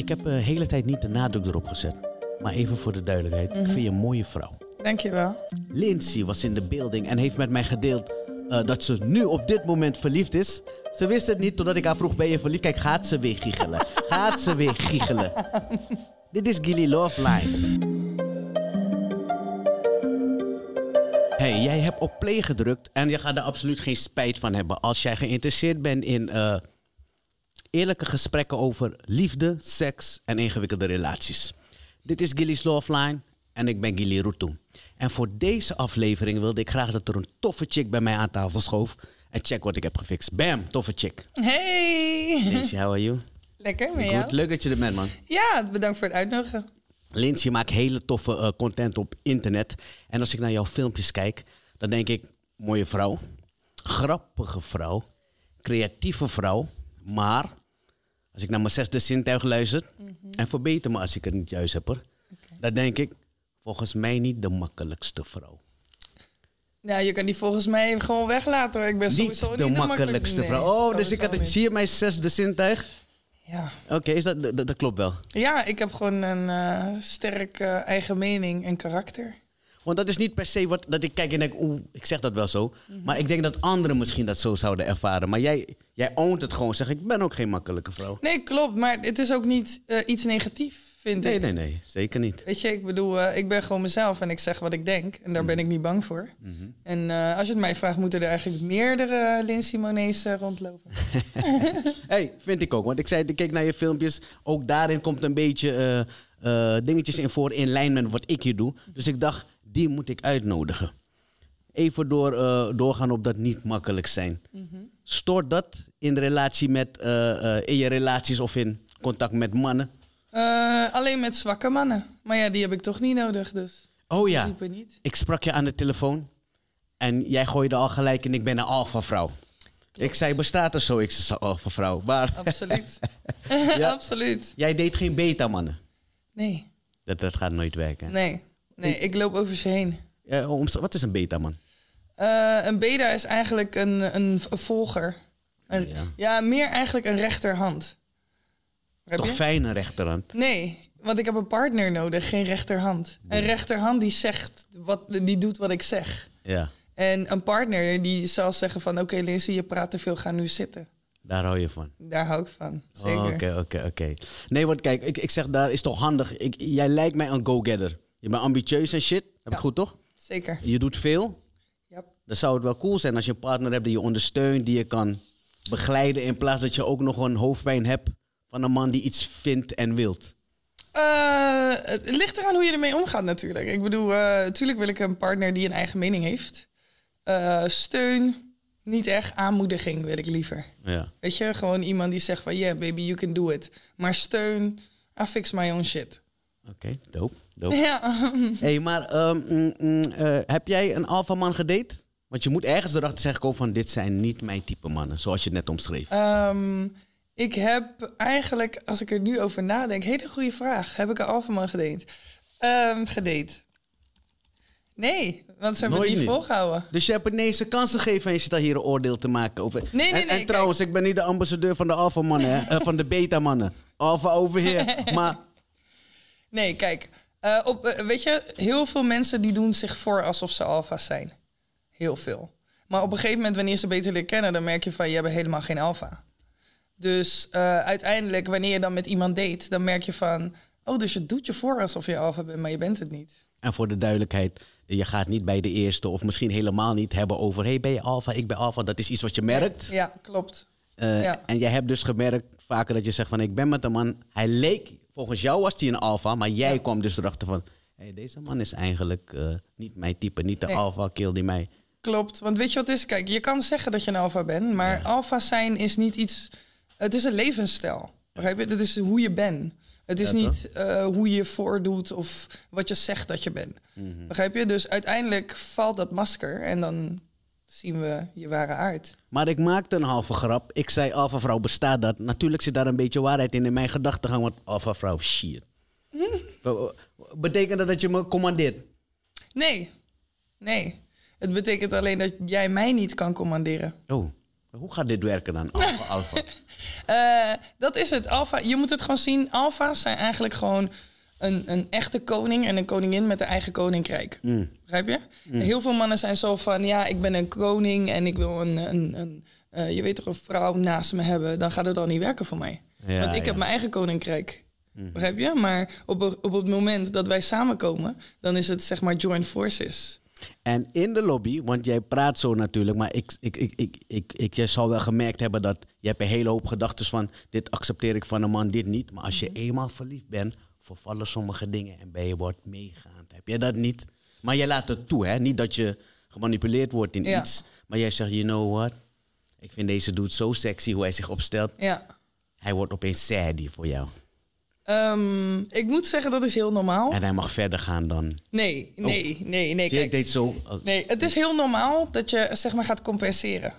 Ik heb de eh, hele tijd niet de nadruk erop gezet. Maar even voor de duidelijkheid, ik mhm. vind je een mooie vrouw. Dankjewel. Lindsay was in de building en heeft met mij gedeeld eh, dat ze nu op dit moment verliefd is. Ze wist het niet totdat ik haar vroeg, ben je verliefd? Kijk, gaat ze weer giechelen. gaat ze weer giechelen. dit is Gilly Love Life. hey, jij hebt op play gedrukt en je gaat er absoluut geen spijt van hebben. Als jij geïnteresseerd bent in... Eh, Eerlijke gesprekken over liefde, seks en ingewikkelde relaties. Dit is Gilly's Loveline en ik ben Gilly Routou. En voor deze aflevering wilde ik graag dat er een toffe chick bij mij aan tafel schoof. En check wat ik heb gefixt. Bam, toffe chick. Hey! Lindsay, how are you? Lekker, met leuk dat je er bent, man. Ja, bedankt voor het uitnodigen. Lindsay, je maakt hele toffe eh, content op internet. En als ik naar jouw filmpjes kijk, dan denk ik... Mooie vrouw, grappige vrouw, creatieve vrouw, maar als ik naar mijn zesde zintuig luister, mhm. en verbeter me als ik het niet juist heb hoor. dat Dan denk ik, volgens mij niet de makkelijkste vrouw. Nou, je kan die volgens mij gewoon weglaten. Ik ben niet sowieso niet de, makkelijkste, vrouw. oh, dus ik had het, zie je mijn zesde zintuig? Ja. Oké, is dat, dat, klopt wel. Ja, ik heb gewoon een uh, eh, sterk eigen mening en karakter. Want dat is niet per se wat, dat ik kijk en denk, oeh, ik zeg dat wel zo. Mhm. Maar ik denk dat anderen misschien dat zo zouden ervaren. Maar jij, jij oont het gewoon. Zeg, ik ben ook geen makkelijke vrouw. Nee, klopt. Maar het is ook niet eh, iets negatief. Vind ik. nee, nee, nee zeker niet. Weet je, ik bedoel, eh, ik ben gewoon mezelf en ik zeg wat ik denk. En daar mhm. ben ik niet bang voor. Mhm. En eh, als je het mij vraagt, moeten er eigenlijk meerdere Lindsay Monees rondlopen. hey, vind ik ook. Want ik zei, ik keek naar je filmpjes. Ook daarin komt een beetje dingetjes in voor in lijn met wat ik hier doe. Dus ik dacht, die moet ik uitnodigen. Even door, eh, doorgaan op dat niet makkelijk zijn. Mm Stoort dat in, relatie met, eh, eh, in je relaties of in contact met mannen? alleen met zwakke mannen. Maar ja, die heb ik toch niet nodig, dus. Oh ja, niet. ik sprak je aan de telefoon en jij gooide al gelijk en ik ben een alfa-vrouw. Ik zei, bestaat er zo. Ik zei alfa-vrouw? Maar Absoluut. ja. Absoluut. Jij deed geen beta-mannen? Nee. Dat, dat gaat nooit werken. Nee. Nee, ik loop over ze heen. wat is een beta, man? Eh, een beta is eigenlijk een, een volger. Een, ja. meer eigenlijk een rechterhand. Toch je? rechterhand? Nee, want ik heb een partner nodig, geen rechterhand. Een rechterhand die zegt, wat, die doet wat ik zeg. Ja. En een partner die zal zeggen van... oké, okay, je praat te veel, ga nu zitten. Daar hou je van? Daar hou ik van, zeker. Oké, oké, oké. Nee, want kijk, ik, ik zeg daar is toch handig. Ik, jij lijkt mij een go-getter. Je bent ambitieus en shit. Heb ik goed, toch? Zeker. Je doet veel. Ja. Dan zou het wel cool zijn als je een partner hebt die je ondersteunt, die je kan begeleiden. In plaats dat je ook nog een hoofdpijn hebt van een man die iets vindt en wilt. Eh, het ligt eraan hoe je ermee omgaat natuurlijk. Ik bedoel, natuurlijk eh, wil ik een partner die een eigen mening heeft. Eh, steun, niet echt. Aanmoediging wil ik liever. Ja. Weet je, gewoon iemand die zegt van... Yeah, baby, you can do it. Maar steun, I fix my own shit. Oké, okay, dope. Ja. hey, maar ehm, mm, mm, eh, heb jij een alpha man gedate? Want je moet ergens erachter zeggen komen van dit zijn niet mijn type mannen, zoals je het net omschreef. Ehm, ik heb eigenlijk, als ik er nu over nadenk, hele goede vraag. Heb ik een alpha man gedate? Um, gedate. Nee, want ze hebben je het niet, volgehouden. Dus je hebt ineens een kans gegeven en je zit daar hier een oordeel te maken over. Nee, nee, nee. En, trouwens, ik ben niet de ambassadeur van de alpha mannen, eh, van de beta mannen. Alpha over hier. maar... Nee, kijk. Eh, op, eh, weet je, heel veel mensen die doen zich voor alsof ze alfa's zijn. Heel veel. Maar op een gegeven moment, wanneer ze beter leren kennen, dan merk je van, je hebt helemaal geen alfa. Dus eh, uiteindelijk, wanneer je dan met iemand date, dan merk je van, oh, dus je doet je voor alsof je alfa bent, maar je bent het niet. En voor de duidelijkheid, je gaat niet bij de eerste of misschien helemaal niet hebben over, hey, ben je alfa, ik ben alfa. Dat is iets wat je merkt. Ja, klopt. ja. En jij hebt dus gemerkt vaker dat je zegt van, ik ben met een man, hij leek volgens jou was hij een alfa, maar jij ja. kwam dus erachter van... Hey, deze man is eigenlijk eh, niet mijn type, niet de nee. alfa kill die mij... Klopt, want weet je wat is? Kijk, je kan zeggen dat je een alfa bent, maar ja. alfa zijn is niet iets... Het is een levensstijl, begrijp je? Dat is hoe je bent. Het is niet eh, hoe je je voordoet of wat je zegt dat je bent. Mhm. Begrijp je? Dus uiteindelijk valt dat masker en dan zien we je ware aard. Maar ik maakte een halve grap. Ik zei, alfa vrouw bestaat dat. Natuurlijk zit daar een beetje waarheid in in mijn gedachten, Want alfa vrouw, shit. Betekent dat dat je me commandeert? Nee. Nee. Het betekent alleen dat jij mij niet kan commanderen. Oh. Hoe gaat dit werken dan, alfa? alfa? Eh, dat is het. Alfa, je moet het gewoon zien. Alfa's zijn eigenlijk gewoon een, een echte koning en een koningin met een eigen koninkrijk. Mm. Begrijp je? Mm. Heel veel mannen zijn zo van, ja, ik ben een koning en ik wil een, een, een eh, je weet toch, een vrouw naast me hebben. Dan gaat het al niet werken voor mij. Want ik heb mijn eigen koninkrijk. Mm. Begrijp je? Maar op, op het moment dat wij samenkomen, dan is het zeg maar joint forces. En in de lobby, want jij praat zo natuurlijk, maar ik, ik, ik, ik, ik, jij zou wel gemerkt hebben dat je hebt een hele hoop gedachten van dit accepteer ik van een man, dit niet. Maar als je eenmaal verliefd bent, vervallen sommige dingen en ben je wordt meegaand. Heb je dat niet? Maar jij laat het toe, hè? Niet dat je gemanipuleerd wordt in iets. Maar jij zegt, you know what? Ik vind deze dude zo sexy hoe hij zich opstelt. Ja. Hij wordt opeens sadie voor jou. Ehm, ik moet zeggen, dat is heel normaal. En hij mag verder gaan dan. Nee, nee, oh. nee, nee. Kijk, ik deed zo. nee, het is heel normaal dat je zeg maar gaat compenseren.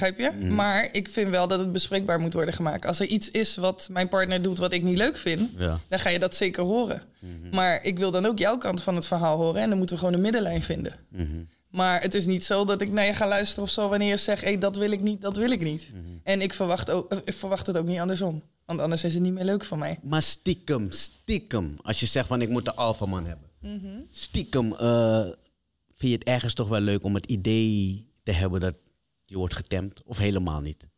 Begrijp je? Mhm. Maar ik vind wel dat het bespreekbaar moet worden gemaakt. Als er iets is wat mijn partner doet wat ik niet leuk vind, dan ga je dat zeker horen. Mhm. Maar ik wil dan ook jouw kant van het verhaal horen en dan moeten we gewoon een middenlijn vinden. Mhm. Maar het is niet zo dat ik naar je ga luisteren of zo wanneer je zegt: hé, hey, dat wil ik niet, dat wil ik niet. En ik verwacht, ook, eh, ik verwacht het ook niet andersom. Want anders is het niet meer leuk voor mij. Maar stiekem, stiekem, als je zegt van ik moet de alpha man hebben. Stiekem eh, vind je het ergens toch wel leuk om het idee te hebben dat je wordt getemd of helemaal niet?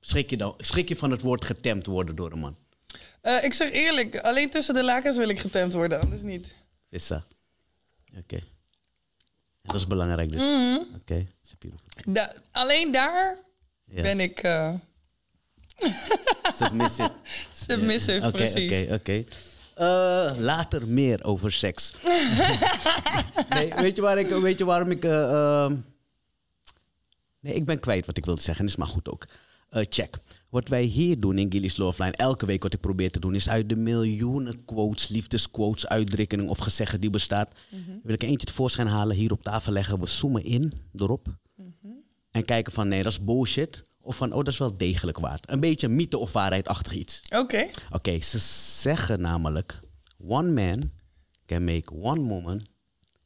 Schrik je, dan, schrik je van het woord getemd worden door een man? Eh, ik zeg eerlijk, alleen tussen de lakens wil ik getemd worden, anders niet. Vissa. Oké. Dat is belangrijk dus. Mhm. Oké, okay. alleen daar ben ik... Uh... Submissive. Submissive, precies. Oké, oké, eh, later meer over seks. nee, weet, je waar ik, weet je waarom ik Nee, ik ben kwijt wat ik wilde zeggen. Is maar goed ook. Eh, check. Wat wij hier doen in Gilly's Loveline, elke week wat ik probeer te doen, is uit de miljoenen quotes, liefdesquotes, uitdrukkingen of gezegden die bestaat, mhm. wil ik eentje tevoorschijn halen, hier op tafel leggen. We zoomen in erop mhm. en kijken van nee, dat is bullshit. Of van, oh, dat is wel degelijk waard. Een beetje mythe of waarheidachtig iets. Oké. Oké, ze zeggen namelijk... One man can make one woman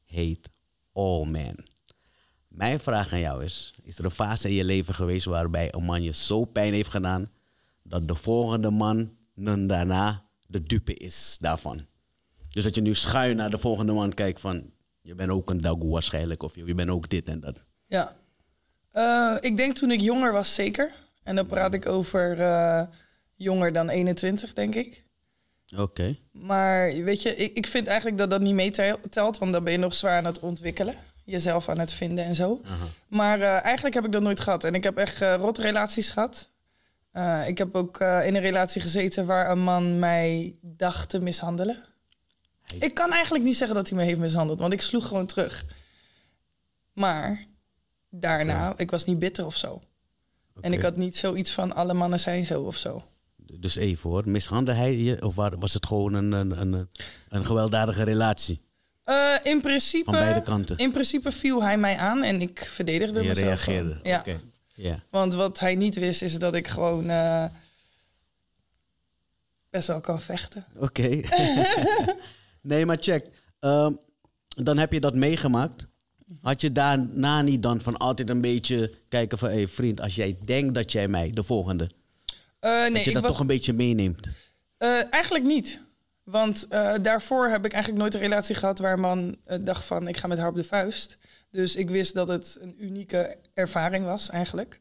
hate all men. Mijn vraag aan jou is: is er een fase in je leven geweest waarbij een man je zo pijn heeft gedaan dat de volgende man daarna de dupe is daarvan? Dus dat je nu schuin naar de volgende man kijkt van je bent ook een dagoe waarschijnlijk of je bent ook dit en dat. Ja, eh, ik denk toen ik jonger was zeker. En dan praat ik over eh, jonger dan 21, denk ik. Oké. Maar weet je, ik, ik vind eigenlijk dat dat niet meetelt, want dan ben je nog zwaar aan het ontwikkelen jezelf aan het vinden en zo. Maar eh, eigenlijk heb ik dat nooit gehad. En ik heb echt eh, rot relaties gehad. Eh, ik heb ook in een relatie gezeten waar een man mij dacht te mishandelen. Ik kan eigenlijk niet zeggen dat hij me heeft mishandeld, want ik sloeg gewoon terug. Maar daarna, ik was niet bitter of zo. En ik had niet zoiets van alle mannen zijn zo of zo dus even hoor, mishandelde hij je? Of was het gewoon een, een, een, een gewelddadige relatie? Eh, in principe, In principe viel hij mij aan en ik verdedigde Je mezelf. reageerde. Gewoon. Ja. Want wat hij niet wist is dat ik gewoon eh, best wel kan vechten. Oké. nee, maar check. Ehm, dan heb je dat meegemaakt. Had je daarna niet dan van altijd een beetje kijken van... hey, vriend, als jij denkt dat jij mij, de volgende... Eh, dat je dat toch een beetje meeneemt? eigenlijk niet. Want eh, daarvoor heb ik eigenlijk nooit een relatie gehad waar een man eh, dacht van ik ga met haar op de vuist. Dus ik wist dat het een unieke ervaring was eigenlijk.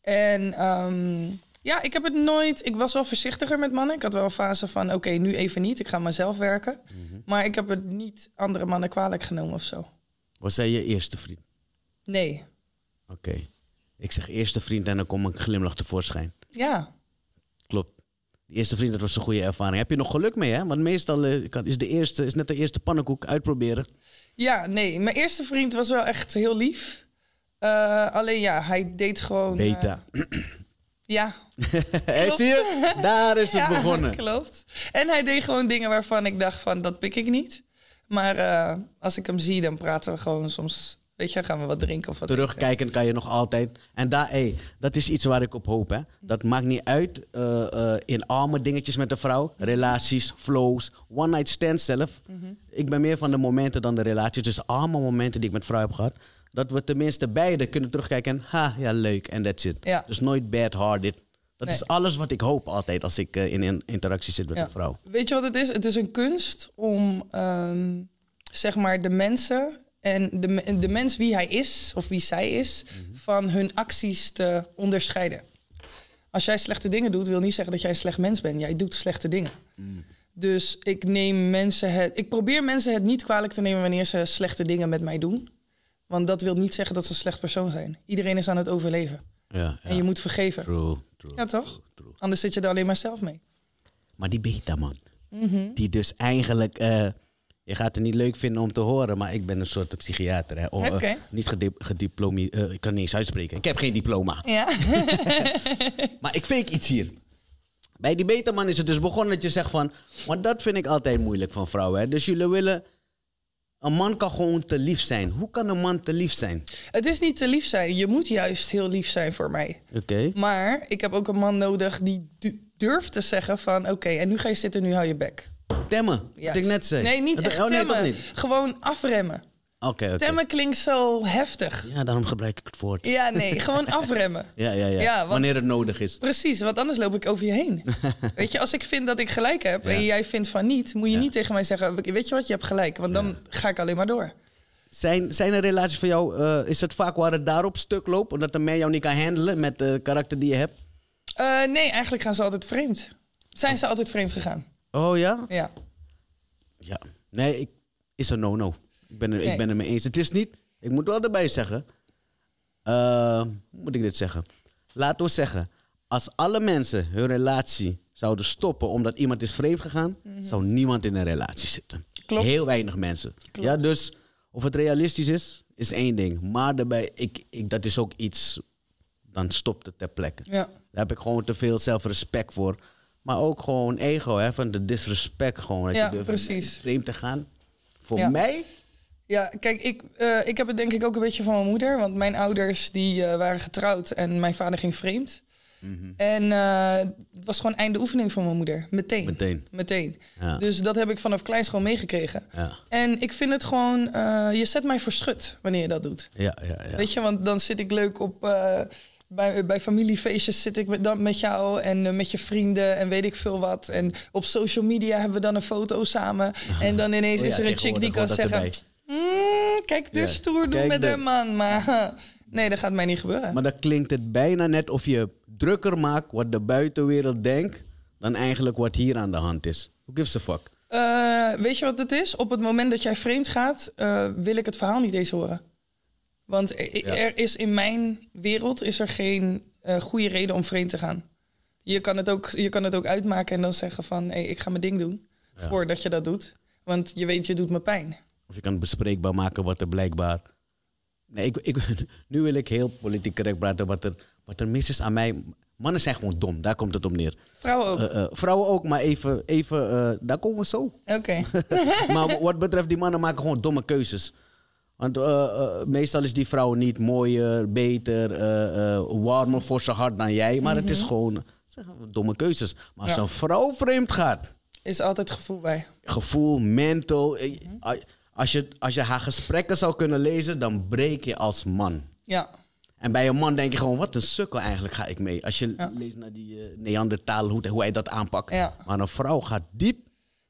En ehm, ja, ik heb het nooit. Ik was wel voorzichtiger met mannen. Ik had wel een fase van oké, nu even niet. Ik ga mezelf werken. Mhm. Maar ik heb het niet andere mannen kwalijk genomen of zo. Was zij je eerste vriend? Nee. Oké. Ik zeg eerste vriend en dan kom ik glimlach tevoorschijn. Ja eerste vriend, dat was een goede ervaring. Heb je nog geluk mee, hè? Want meestal eh, is, de eerste, is net de eerste pannenkoek uitproberen. Ja, nee. Mijn eerste vriend was wel echt heel lief. Eh, alleen ja, hij deed gewoon... Eh, Beta. ja. zie je? Daar is het ja, begonnen. klopt. En hij deed gewoon dingen waarvan ik dacht van, dat pik ik niet. Maar als ik hem zie, dan praten we gewoon soms Weet je, gaan we wat drinken of wat Terugkijken kan je nog altijd. En daar, hey, dat is iets waar ik op hoop. Hè. Dat maakt niet uit eh, eh, in arme dingetjes met de vrouw. Relaties, flows, one night stand zelf. Mhm. Ik ben meer van de momenten dan de relaties. Dus arme momenten die ik met vrouw heb gehad. Dat we tenminste beide kunnen terugkijken ha, ja leuk en that's it. Dus nooit bad hearted. Dat is alles wat ik hoop altijd als ik eh, in, een interactie zit met een vrouw. Weet je wat het is? Het is een kunst om ehm, zeg maar de mensen en de, de mens wie hij is of wie zij is, mhm. van hun acties te onderscheiden. Als jij slechte dingen doet, wil niet zeggen dat jij een slecht mens bent. Jij doet slechte dingen. Mm. Dus ik neem mensen het. Ik probeer mensen het niet kwalijk te nemen wanneer ze slechte dingen met mij doen. Want dat wil niet zeggen dat ze een slecht persoon zijn. Iedereen is aan het overleven. Ja, En je moet vergeven. True, true, ja, toch? Anders zit je er alleen maar zelf mee. Maar die beta man, mhm. die dus eigenlijk. Eh, je gaat het niet leuk vinden om te horen, maar ik ben een soort psychiater. Hè. Oh, eh, niet gediplomeerd. Eh, ik kan niet eens uitspreken. Ik heb geen diploma. Ja. maar ik fake iets hier. Bij die man is het dus begonnen dat je zegt van... Maar dat vind ik altijd moeilijk van vrouwen. Hè. Dus jullie willen... Een man kan gewoon te lief zijn. Hoe kan een man te lief zijn? Het is niet te lief zijn. Je moet juist heel lief zijn voor mij. Oké. Maar ik heb ook een man nodig die durft te zeggen van... Oké, en nu ga je zitten, nu hou je bek. Temmen, dat wat ik net zei. Nee, niet oh, nee, Niet. Gewoon afremmen. Oké, okay, Temmen klinkt zo heftig. Ja, daarom gebruik ik het woord. Ja, nee, gewoon afremmen. ja, ja, ja. Wanneer het nodig is. Precies, want anders loop ik over je heen. weet je, als ik vind dat ik gelijk heb en jij vindt van niet, moet je niet tegen mij zeggen, weet je wat, je hebt gelijk, want dan ga ik alleen maar door. Zijn, zijn er relaties voor jou, eh, is het vaak waar het daarop stuk loopt, omdat de man jou niet kan handelen met de karakter die je hebt? Eh, nee, eigenlijk gaan ze altijd vreemd. Zijn ze altijd vreemd gegaan? Oh ja? Ja. Ja. Nee, ik, is een no-no. Ik, ben er, ik ben er mee eens. Het is niet, ik moet wel erbij zeggen. hoe eh, moet ik dit zeggen? Laten we zeggen, als alle mensen hun relatie zouden stoppen omdat iemand is vreemd gegaan, mhm. zou niemand in een relatie zitten. Klopt. Heel weinig mensen. Klopt. Ja, dus of het realistisch is, is één ding. Maar daarbij, ik, ik, dat is ook iets, dan stopt het ter plekke. Ja. Daar heb ik gewoon te veel zelfrespect voor maar ook gewoon ego, hè, van de disrespect gewoon. Dat ja, je precies. vreemd te gaan. Voor mij? Ja, kijk, ik, eh, ik heb het denk ik ook een beetje van mijn moeder. Want mijn ouders die eh, waren getrouwd en mijn vader ging vreemd. Mhm. En eh, het was gewoon einde oefening van mijn moeder. Meteen. Meteen. Meteen. Dus dat heb ik vanaf kleins gewoon meegekregen. Ja. En ik vind het gewoon, je zet mij voor schut wanneer je dat doet. Ja, ja, ja. Weet je, want dan zit ik leuk op bij, bij familiefeestjes zit ik met, dan met jou en eh, met je vrienden en weet ik veel wat. En op social media hebben we dan een foto samen. En dan ineens oh is er een chick die kan zeggen... Mm, kijk, dus ja. stoer doen met de man. Maar nee, dat gaat mij niet gebeuren. Maar dan klinkt het bijna net of je drukker maakt wat de buitenwereld denkt... dan eigenlijk wat hier aan de hand is. Who gives a fuck? Eh, weet je wat het is? Op het moment dat jij vreemd gaat, eh, wil ik het verhaal niet eens horen. Want er, is in mijn wereld is er geen uh, goede reden om vreemd te gaan. Je kan, het ook, je kan het ook uitmaken en dan zeggen van... hé, ik ga mijn ding doen, voordat je dat doet. Want je weet, je doet me pijn. Of je kan bespreekbaar maken wat er blijkbaar... Nee, ik, ik, nu wil ik heel politiek correct praten wat er, wat er mis is aan mij. Mannen zijn gewoon dom, daar komt het op neer. Vrouwen ook. Eh, eh, vrouwen ook, maar even, even daar komen we zo. Oké. maar wat betreft die mannen maken gewoon domme keuzes. Want eh, eh, meestal is die vrouw niet mooier, beter, eh, warmer voor zijn hart dan jij. Maar het is mhm. gewoon domme keuzes. Maar als een vrouw vreemd gaat. Is altijd gevoel bij. Gevoel, mental. Mhm. Als je, als je haar gesprekken zou kunnen lezen, dan breek je als man. Ja. En bij een man denk je gewoon, wat een sukkel eigenlijk ga ik mee. Als je leest naar die uh, hoe, hoe, hij dat aanpakt. Maar een vrouw gaat diep.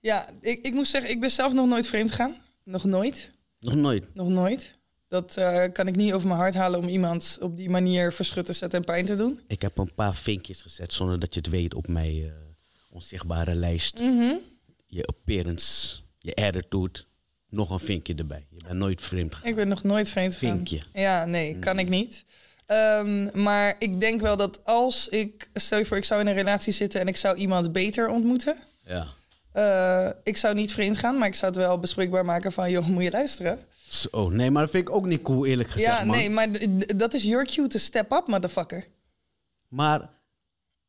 Ja, ik, ik moet zeggen, ik ben zelf nog nooit vreemd gaan. Nog nooit. Nog nooit? Nog nooit. Dat eh, kan ik niet over mijn hart halen om iemand op die manier verschut te zetten en pijn te doen. Ik heb een paar vinkjes gezet zonder dat je het weet op mijn eh, onzichtbare lijst. Je -hmm. Je appearance, je attitude, nog een vinkje erbij. Je bent nooit vreemd Ik ben nog nooit vreemd gegaan. Vinkje. Ja, nee, mm. kan ik niet. Ehm, maar ik denk wel dat als ik, stel je voor, ik zou in een relatie zitten en ik zou iemand beter ontmoeten. Ja eh, ik zou niet vreemd gaan, maar ik zou het wel bespreekbaar maken van... joh, moet je luisteren? Oh nee, maar dat vind ik ook niet cool, eerlijk gezegd, Ja, nee, maar dat is your cue to step up, motherfucker. Maar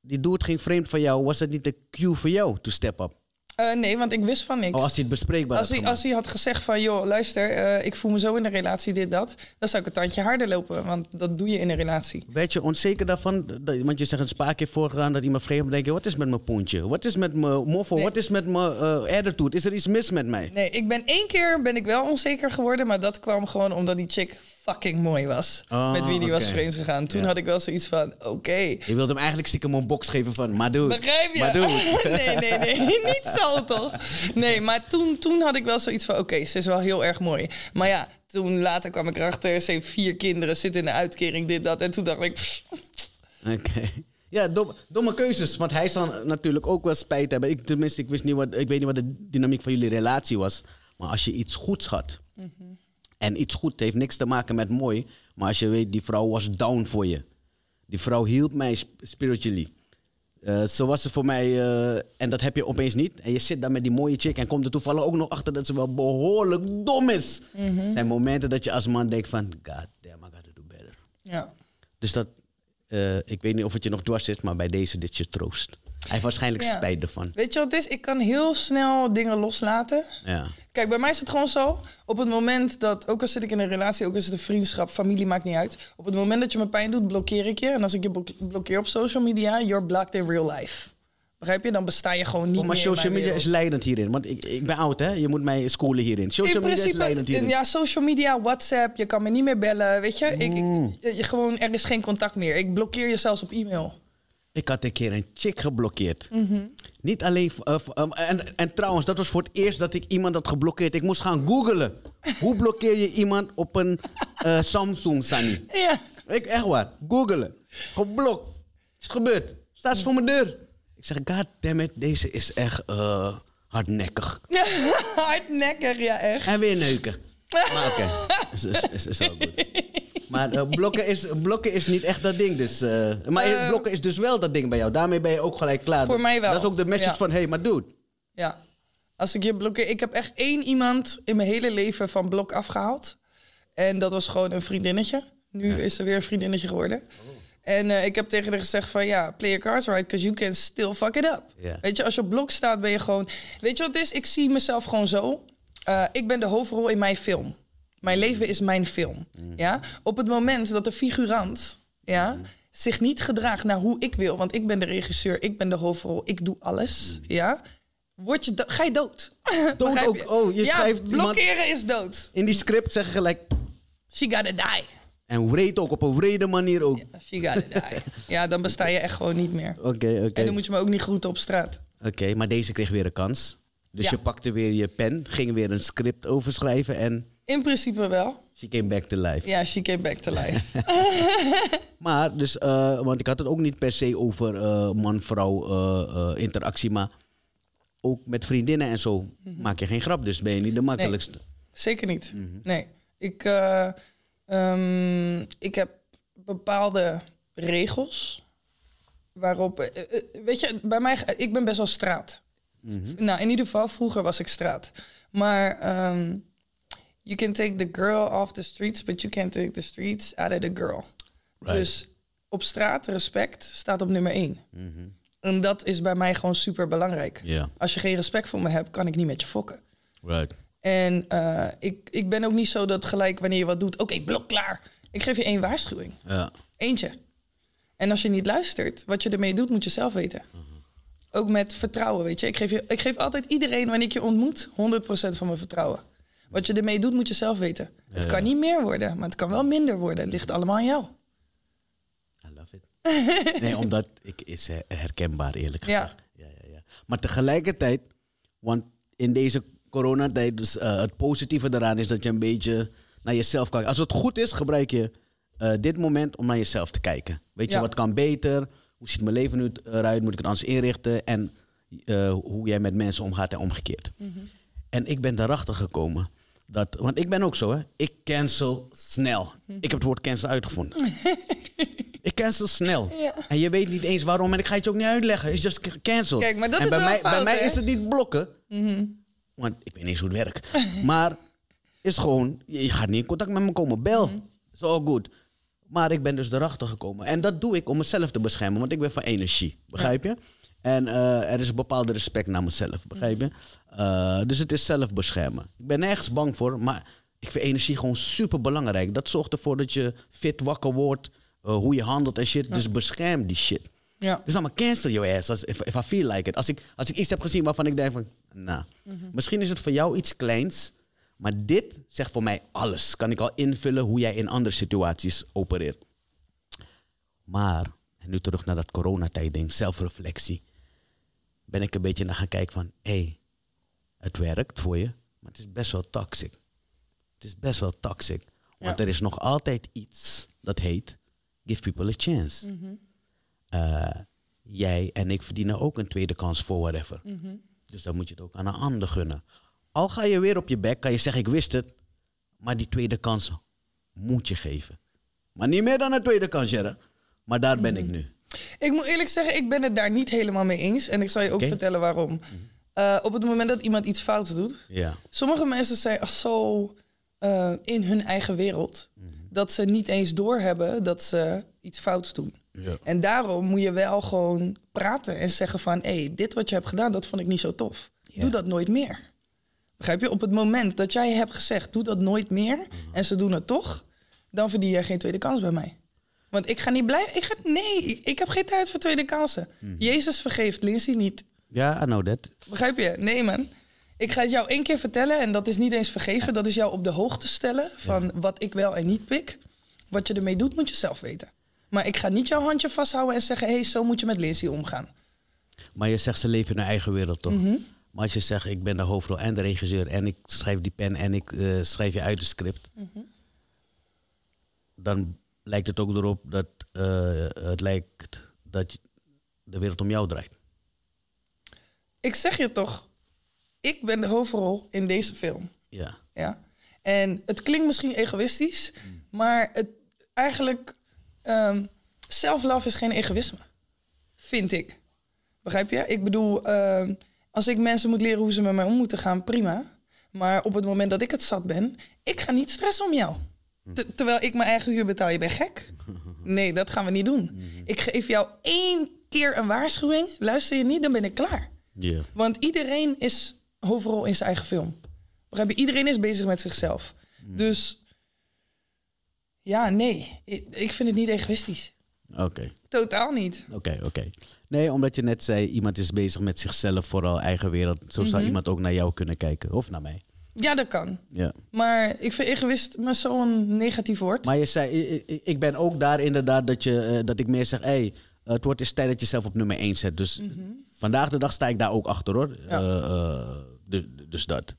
die dude ging vreemd van jou. Was dat niet de cue voor jou to step up? Eh, nee, want ik wist van niks. Oh, als hij het bespreekbaar als had Als hij had gezegd van, joh, luister, eh, ik voel me zo in de relatie, dit, dat. Dan zou ik een tandje harder lopen, want dat doe je in een relatie. Weet je onzeker daarvan? want je zegt een paar keer voorgegaan dat iemand vreemd denkt, wat is met mijn pontje? Wat is met mijn moffel? Wat is met mijn uh, attitude? Is er iets mis met mij? Nee, ik ben één keer ben ik wel onzeker geworden, maar dat kwam gewoon omdat die chick fucking mooi was. Oh, met wie die was vreemd gegaan. Toen had ik wel zoiets van, oké. Je wilde hem eigenlijk stiekem een box geven van, maar doe. Begrijp je? Maar doe. nee, nee, nee. Niet zo toch? Nee, maar toen, toen had ik wel zoiets van, oké, ze is wel heel erg mooi. Maar ja, toen later kwam ik erachter, ze heeft vier kinderen, zit in de uitkering, dit, dat. En toen dacht ik... Oké. Ja, domme keuzes. Want hij zal natuurlijk ook wel spijt hebben. Ik, tenminste, ik, wist niet wat, ik weet niet wat de dynamiek van jullie relatie was. Maar als je iets goeds had... Mhm. En iets goed heeft niks te maken met mooi. Maar als je weet, die vrouw was down voor je. Die vrouw hielp mij spiritually. Eh, zo was ze voor mij, eh, en dat heb je opeens niet. En je zit daar met die mooie chick en komt er toevallig ook nog achter dat ze wel behoorlijk dom is. Mm zijn momenten dat je als man denkt van, god damn, I gotta do better. Ja. Dus dat, eh, ik weet niet of het je nog dwars zit, maar bij deze dit je troost. Hij heeft waarschijnlijk spijt ervan. Weet je wat het is? Ik kan heel snel dingen loslaten. Ja. Kijk, bij mij is het gewoon zo. Op het moment dat, ook al zit ik in een relatie, ook al is het een vriendschap, familie, maakt niet uit. Op het moment dat je me pijn doet, blokkeer ik je. En als ik je blokkeer op social media, you're blocked in real life. Begrijp je? Dan besta je gewoon niet oh, maar social media is leidend hierin. Want ik, ik ben oud, hè? Je moet mij schoolen hierin. Social media is leidend hierin. Ja, social media, WhatsApp. Je kan me niet meer bellen, weet je? Ik, mm. gewoon, er is geen contact meer. Ik blokkeer je zelfs op e-mail. Ik had een keer een chick geblokkeerd. Niet alleen. Eh, eh, en, en trouwens, dat was voor het eerst dat ik iemand had geblokkeerd. Ik moest gaan googlen. Hoe blokkeer je iemand op een eh, Samsung, Sunny? Ja. Ik echt waar. Googelen. geblok, Is het gebeurd? Staat ze voor mijn deur? Ik zeg, god damn it, deze is echt uh, hardnekkig. hardnekkig, ja echt. En weer neuken. oké, okay. is, is, goed. Maar uh, blokken, is, blokken is niet echt dat ding. Dus, eh. maar ehm. blokken is dus wel dat ding bij jou. Daarmee ben je ook gelijk klaar. Voor mij wel. Dat is ook de message van, hey, maar dude. Ja. Als ik je blokkeer, Ik heb echt één iemand in mijn hele leven van blok afgehaald. En dat was gewoon een vriendinnetje. Nu is er weer een vriendinnetje geworden. Oh. En eh, ik heb tegen haar gezegd van ja, play your cards right, because you can still fuck it up. Weet je, als je op blok staat ben je gewoon... Weet je wat het is? Ik zie mezelf gewoon zo. ik ben de hoofdrol in mijn film. Mijn leven is mijn film. Mm. Ja? Op het moment dat de figurant ja, mm. zich niet gedraagt naar hoe ik wil, want ik ben de regisseur, ik ben de hoofdrol, ik doe alles. Mm. Ja? Word je ga je dood. Dood ook. Oh, je ja, schrijft. Blokkeren is dood. In die script zeggen gelijk. She gotta die. En wreed ook, op een wrede manier ook. Ja, she gotta die. ja, dan besta je echt gewoon niet meer. Oké, oké. En dan moet je me ook niet groeten op straat. Oké, maar deze kreeg weer een kans. Dus je pakte weer je pen, ging weer een script overschrijven en in principe wel. She came back to life. Ja, she came back to life. maar, dus, eh, want ik had het ook niet per se over eh, man-vrouw eh, interactie, maar ook met vriendinnen en zo mhm. maak je geen grap, dus ben je niet de makkelijkste. zeker niet. Mhm. Nee, ik, ehm, ik heb bepaalde regels waarop, weet je, bij mij, ik ben best wel straat. Mhm. Nou, in ieder geval, vroeger was ik straat. Maar ehm, you can take the girl off the streets, but you can't take the streets out of the girl. Dus op straat respect staat op nummer één. Mhm. En dat is bij mij gewoon super belangrijk. Als je geen respect voor me hebt, kan ik niet met je fokken. Right. En eh, ik, ik ben ook niet zo dat gelijk wanneer je wat doet, oké, blok klaar. Ik geef je één waarschuwing. Eentje. En als je niet luistert, wat je ermee doet, moet je zelf weten. Mhm. Ook met vertrouwen, weet je. Ik geef, je, ik geef altijd iedereen wanneer ik je ontmoet 100% van mijn vertrouwen. Wat je ermee doet, moet je zelf weten. Het kan niet meer worden, maar het kan wel minder worden. Het ligt allemaal aan jou. I love it. nee, omdat ik is eh, herkenbaar, eerlijk gezegd. Ja. Ja, ja, Maar tegelijkertijd, want in deze coronatijd, dus, eh, het positieve daaraan is dat je een beetje naar jezelf kan. Als het goed is, gebruik je eh, dit moment om naar jezelf te kijken. Weet je, wat kan beter? Hoe ziet mijn leven nu eruit? Moet ik het anders inrichten? En hoe jij met mensen omgaat en omgekeerd. Mhm. En ik ben daarachter gekomen dat, want ik ben ook zo, hè. Ik cancel snel. Ik heb het woord cancel uitgevonden. ik cancel snel. En je weet niet eens waarom. En ik ga het je ook niet uitleggen. Is just cancel. Kijk, maar dat en is bij, wel mij, fout, bij mij is het niet blokken. Mhm. Want ik weet niet hoe het werkt. maar is gewoon, je gaat niet in contact met me komen. Bel. Mm all good. Maar ik ben dus erachter gekomen. En dat doe ik om mezelf te beschermen. Want ik ben van energie. Begrijp je? En eh, er is een bepaalde respect naar mezelf, begrijp je? Mhm. Eh, dus het is zelf beschermen. Ik ben nergens bang voor, maar ik vind energie gewoon super belangrijk. Dat zorgt ervoor dat je fit wakker wordt, eh, hoe je handelt en shit. Dus bescherm die shit. Ja. Dus dan maar cancel your ass als, if, I feel like it. Als ik, als ik iets heb gezien waarvan ik denk van, nou, misschien is het voor jou iets kleins, maar dit zegt voor mij alles. Kan ik al invullen hoe jij in andere situaties opereert. Maar, nu terug naar dat coronatijd ding, zelfreflectie ben ik een beetje naar gaan kijken van, hé, hey, het werkt voor je, maar het is best wel toxic. Het is best wel toxic. Want er is nog altijd iets dat heet, give people a chance. uh, jij en ik verdienen ook een tweede kans voor whatever. Mhm. Dus dan moet je het ook aan een ander gunnen. Al ga je weer op je bek, kan je zeggen, ik wist het. Maar die tweede kans moet je geven. Maar niet meer dan een tweede kans, Jerry. Maar daar ben ik mhm. nu. Ik moet eerlijk zeggen, ik ben het daar niet helemaal mee eens. En ik zal je ook vertellen waarom. Mhm. Eh, op het moment dat iemand iets fout doet, ja. sommige mensen zijn zo eh, in hun eigen wereld mhm. dat ze niet eens doorhebben dat ze iets fouts doen. Ja. En daarom moet je wel gewoon praten en zeggen van hé, hey, dit wat je hebt gedaan, dat vond ik niet zo tof. Doe dat nooit meer. Begrijp je? Op het moment dat jij hebt gezegd, doe dat nooit meer mhm. en ze doen het toch, dan verdien jij geen tweede kans bij mij. Want ik ga niet blijven. Ik ga, nee, ik heb geen tijd voor tweede kansen. Mhm. Jezus vergeeft Lindsay niet. Ja, I know that. Begrijp je? Nee, man. Ik ga het jou één keer vertellen en dat is niet eens vergeven. Dat is jou op de hoogte stellen van wat ik wel en niet pik. Wat je ermee doet, moet je zelf weten. Maar ik ga niet jouw handje vasthouden en zeggen... hé, hey, zo moet je met Lindsay omgaan. Maar je zegt, ze leven in hun eigen wereld, toch? Mhm. Maar als je zegt, ik ben de hoofdrol en de regisseur... en ik schrijf die pen en ik eh, schrijf je uit de script... Mhm. dan lijkt het ook erop dat eh, het lijkt dat de wereld om jou draait. Ik zeg je toch, ik ben de hoofdrol in deze film. Ja. ja? En het klinkt misschien egoïstisch, maar het, eigenlijk, um, is geen egoïsme. Vind ik. Begrijp je? Ik bedoel, ehm, als ik mensen moet leren hoe ze met mij om moeten gaan, prima. Maar op het moment dat ik het zat ben, ik ga niet stressen om jou terwijl ik mijn eigen huur betaal. Je bent gek. Nee, dat gaan we niet doen. Mhm. Ik geef jou één keer een waarschuwing. Luister je niet, dan ben ik klaar. Want iedereen is hoofdrol in zijn eigen film. Iedereen is bezig met zichzelf. Mhm. Dus ja, nee. Ik, vind het niet egoïstisch. Oké. Totaal niet. Oké, oké. Nee, omdat je net zei, iemand is bezig met zichzelf, vooral eigen wereld. Zo zou mhm. iemand ook naar jou kunnen kijken, of naar mij. Ja, dat kan. Ja. Maar ik vind egoïst maar zo'n negatief woord. Maar je zei, ik ben ook daar inderdaad dat, je, eh, dat ik meer zeg, hey, eh, het wordt eens tijd dat je zelf op nummer 1 zet. Dus mhm. vandaag de dag sta ik daar ook achter hoor. Eh, dus dat.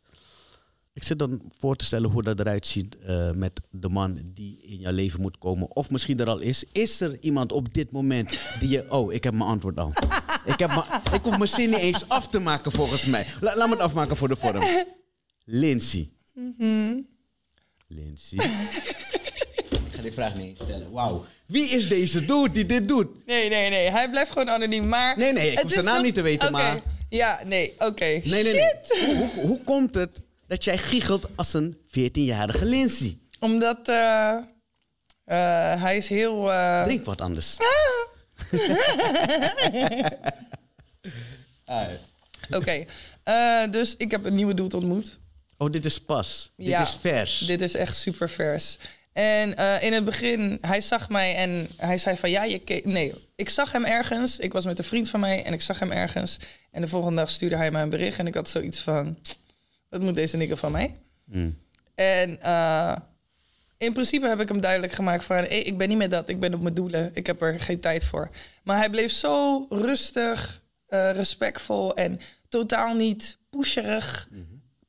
Ik zit dan voor te stellen hoe dat eruit ziet met de man die in jouw leven moet komen. Of misschien er al is. Is er iemand op dit moment die je... Oh, ik heb mijn antwoord al. ik, heb ik hoef mijn zin niet eens af te maken volgens mij. laat me het afmaken voor de vorm. Lindsay. Mm ik ga die vraag niet stellen. Wauw. Wie is deze dude die dit doet? Nee, nee, nee. Hij blijft gewoon anoniem. Maar. Nee, nee. Ik hoef zijn naam niet te weten, maar. Ja, nee, oké. Shit. Hoe, hoe, komt het dat jij giechelt als een 14-jarige Lindsay? Omdat eh, eh, hij is heel. Uh... Drink wat anders. Ah. ah. oké, dus ik heb een nieuwe dude ontmoet. Oh, dit is pas. dit is vers. Dit is echt super vers. En eh, in het begin, hij zag mij en hij zei van ja, je nee, ik zag hem ergens. Ik was met een vriend van mij en ik zag hem ergens. En de volgende dag stuurde hij mij een bericht en ik had zoiets van, wat moet deze nikker van mij? Mm. En eh, in principe heb ik hem duidelijk gemaakt van... ik ben niet met dat, ik ben op mijn doelen, ik heb er geen tijd voor. Maar hij bleef zo rustig, eh, respectvol en totaal niet pusherig. Mhm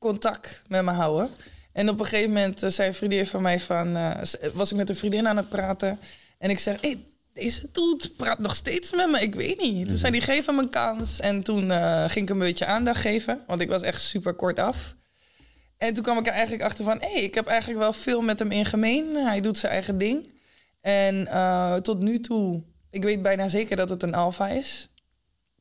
contact met me houden. En op een gegeven moment eh, zei een vriendin van mij van... Eh, was ik met een vriendin aan het praten. En ik zeg, hey, deze dude praat nog steeds met me. Ik weet niet. Toen zei die, mhm. geef hem een kans. En toen eh, ging ik hem een beetje aandacht geven. Want ik was echt super kort af. En toen kwam ik er eigenlijk achter van... hey, ik heb eigenlijk wel veel met hem in gemeen. Hij doet zijn eigen ding. En tot nu toe... Ik weet bijna zeker dat het een alfa is.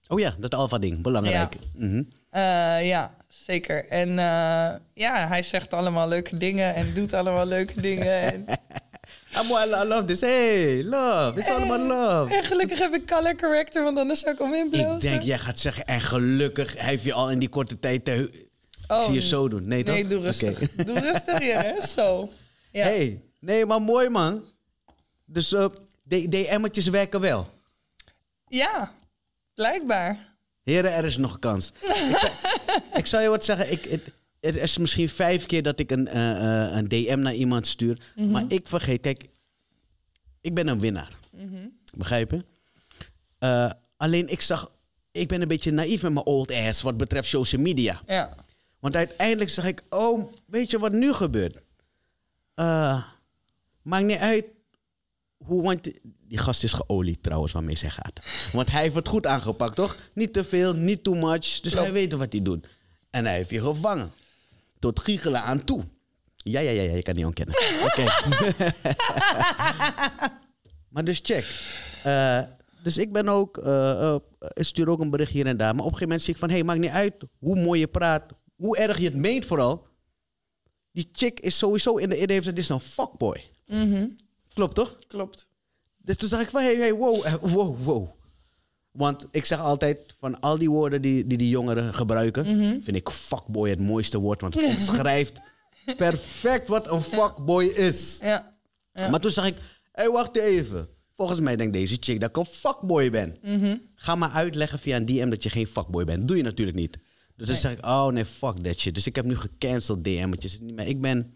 Oh ja, dat alfa-ding. Belangrijk. Mhm. Eh, ja, zeker. En eh, ja, hij zegt allemaal leuke dingen en doet allemaal leuke dingen. En... I'm, I love this. Hey, love. It's all allemaal love. En gelukkig heb ik color corrector, want anders zou ik hem inblozen. Ik denk, jij gaat zeggen, en gelukkig heeft je al in die korte tijd... Te... Oh, Zie je zo doen. Nee, doe rustig. Doe rustig, ja. Hè? Zo. Hey, nee, maar mooi, man. Dus uh, eh, DM'tjes werken wel. Ja, blijkbaar. Heren, er is nog kans. ik, zal, je wat zeggen. Ik, het, het is misschien vijf keer dat ik een, eh, eh, een DM naar iemand stuur. Mhm. Maar ik vergeet, kijk, ik ben een winnaar. Mm Begrijp je? Eh, alleen ik zag, ik ben een beetje naïef met mijn old ass wat betreft social media. Ja. Want uiteindelijk zag ik, oh, weet je wat nu gebeurt? maakt niet uit hoe, want die gast is geolied trouwens, waarmee zij gaat. Want hij heeft het goed aangepakt, toch? Niet te veel, niet too much. Dus wij hij weet wat hij doet. En hij heeft je gevangen. Tot giechelen aan toe. Ja, ja, ja, ja, je kan niet ontkennen. Oké. maar dus check. Eh, dus ik ben ook, uh, stuur ook een bericht hier en daar. Maar op een gegeven moment zie ik van, hé, hey, maakt niet uit hoe mooi je praat, hoe erg je het meent vooral. Die chick is sowieso in de idee, dit is een fuckboy. Mhm. Klopt toch? Klopt. Dus toen zag ik van, hey, hey, wow, eh, wow, wow. Want ik zeg altijd, van al die woorden die die, jongeren gebruiken, mhm. vind ik fuckboy het mooiste woord. Want het schrijft perfect wat een fuckboy is. Ja. Maar toen zag ik, hé, hey, wacht even. Volgens mij denkt deze chick dat ik een fuckboy ben. Mhm. Ga maar uitleggen via een DM dat je geen fuckboy bent. doe je natuurlijk niet. Dus toen dan zeg ik, oh nee, fuck that shit. Dus ik heb nu gecanceld DM'tjes. Ik ben,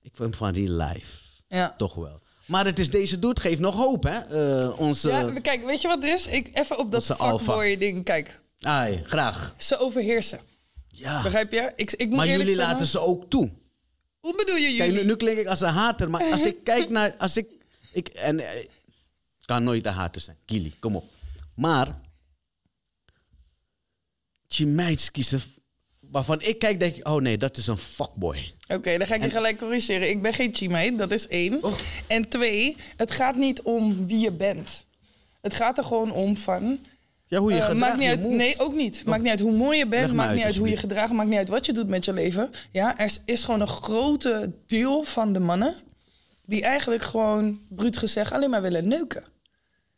ik ben van real life. Ja. Toch wel. Maar het is deze doet, geeft nog hoop, hè? Eh, onze, ja, kijk, weet je wat het is? Ik, even op dat fuckboy ding, kijk. Ai, graag. Ze overheersen. Ja. Begrijp je? Ik, ik moet maar jullie laten ze ook toe. Hoe bedoel je jullie? nu, klink ik als een hater, maar als ik kijk naar... Als ik, ik, en, eh, kan nooit een hater zijn. Gilly, kom op. Maar... Die meid kiezen waarvan ik kijk, denk ik, oh nee, dat is een fuckboy. Oké, dan ga ik je gelijk corrigeren. Ik ben geen teammate, dat is één. Oh. En twee, het gaat niet om wie je bent. Het gaat er gewoon om van... Ja, hoe je gedraagt. Eh, maakt niet uit, nee, ook niet. Oh. Maakt niet uit hoe mooi je bent, maakt niet uit hoe je gedraagt, maakt niet uit wat je doet met je leven. Ja, er is gewoon een grote deel van de mannen die eigenlijk gewoon, bruut gezegd, alleen maar willen neuken.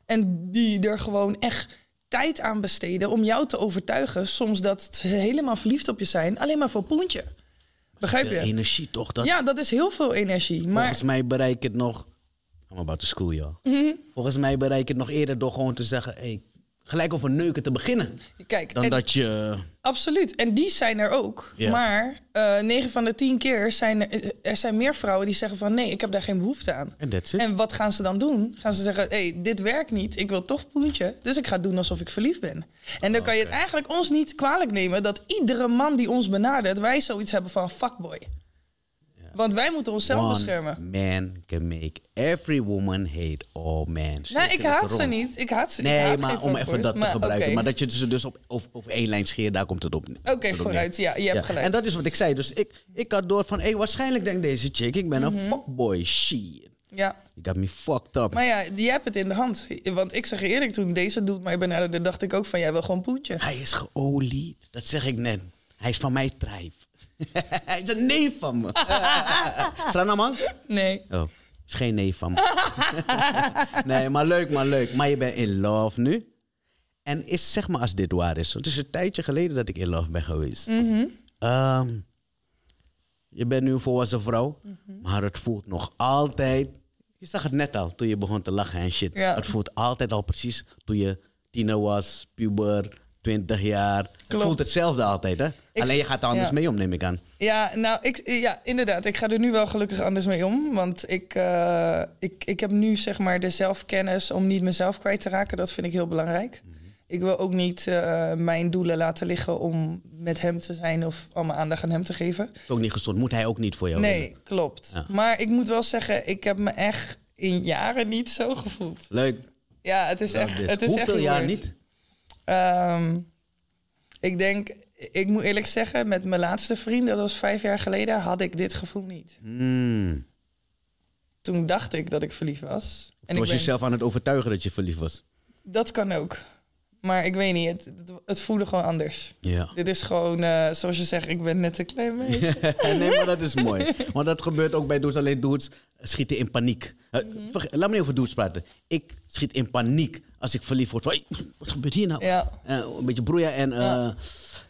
En die er gewoon echt tijd aan besteden om jou te overtuigen soms dat ze helemaal verliefd op je zijn, alleen maar voor poentje. Begrijp je? Energie toch? Dat... Ja, dat is heel veel energie. Maar... Volgens mij bereik het nog. I'm about to school, joh. Mhm. Volgens mij bereik het nog eerder door gewoon te zeggen: hey, gelijk over neuken te beginnen. Kijk, dan dat je. Absoluut. En die zijn er ook. Maar uh, eh, 9 van de 10 keer zijn eh, er, zijn meer vrouwen die zeggen van nee, ik heb daar geen behoefte aan. En En wat gaan ze dan doen? Gaan ze zeggen, hé, hey, dit werkt niet. Ik wil toch poentje. Dus ik ga doen alsof ik verliefd ben. En dan kan je het eigenlijk ons niet kwalijk nemen dat iedere man die ons benadert, wij zoiets hebben van fuckboy. Want wij moeten onszelf One beschermen. Man can make every woman hate all men. Nou, ik haat ze niet. Ik haat ze. Nee, maar om even dat te gebruiken. Maar dat je ze dus op, op, op één lijn scheert, daar komt het op. Oké, vooruit. Ja, je hebt ja. gelijk. En dat is wat ik zei. Dus ik, ik had door van, hé, waarschijnlijk denkt deze chick, ik ben een mhm. fuckboy. Shit. Ja. You got me fucked up. Maar ja, je hebt het in de hand. Want ik zeg eerlijk, toen deze doet mij benaderde, dacht ik ook van, jij wil gewoon poentje. Hij is geolied. Dat zeg ik net. Hij is van mij trief. Hij is een neef van me. Sranamang? Nou nee. Oh, is geen neef van me. nee, maar leuk, maar leuk. Maar je bent in love nu. En is zeg maar als dit waar is. Want het is een tijdje geleden dat ik in love ben geweest. Mhm. Ehm, je bent nu een volwassen vrouw. Mhm. Maar het voelt nog altijd... Je zag het net al toen je begon te lachen en shit. Ja. Het voelt altijd al precies toen je tiener was, puber, 20 jaar. Klopt. voelt hetzelfde altijd, hè? Alleen je gaat er anders mee om, neem ik aan. Ja, nou, ik, ja, inderdaad. Ik ga er nu wel gelukkig anders mee om. Want ik, eh, ik, ik heb nu zeg maar de zelfkennis om niet mezelf kwijt te raken. Dat vind ik heel belangrijk. Ik wil ook niet eh, mijn doelen laten liggen om met hem te zijn of allemaal mijn aandacht aan hem te geven. ook niet gezond. Moet hij ook niet voor jou? Nee, klopt. Maar ik moet wel zeggen, ik heb me echt in jaren niet zo gevoeld. Leuk. Ja, het is echt. Dus. Het is Hoeveel jaar niet? Ehm, ik denk, ik moet eerlijk zeggen, met mijn laatste vriend, dat was vijf jaar geleden, had ik dit gevoel niet. Hmm. Toen dacht ik dat ik verliefd was. En was ik ben... jezelf aan het overtuigen dat je verliefd was? Dat kan ook. Maar ik weet niet, het, het voelde gewoon anders. Ja. Dit is gewoon, eh, zoals je zegt, ik ben net een klein meisje. nee, maar dat is mooi. Want dat gebeurt ook bij Doets. Alleen Doets schieten in paniek. Eh, mhm. Laat me niet over Doets praten. Ik schiet in paniek als ik verliefd word. wat gebeurt hier nou? Eh, een beetje broeien en...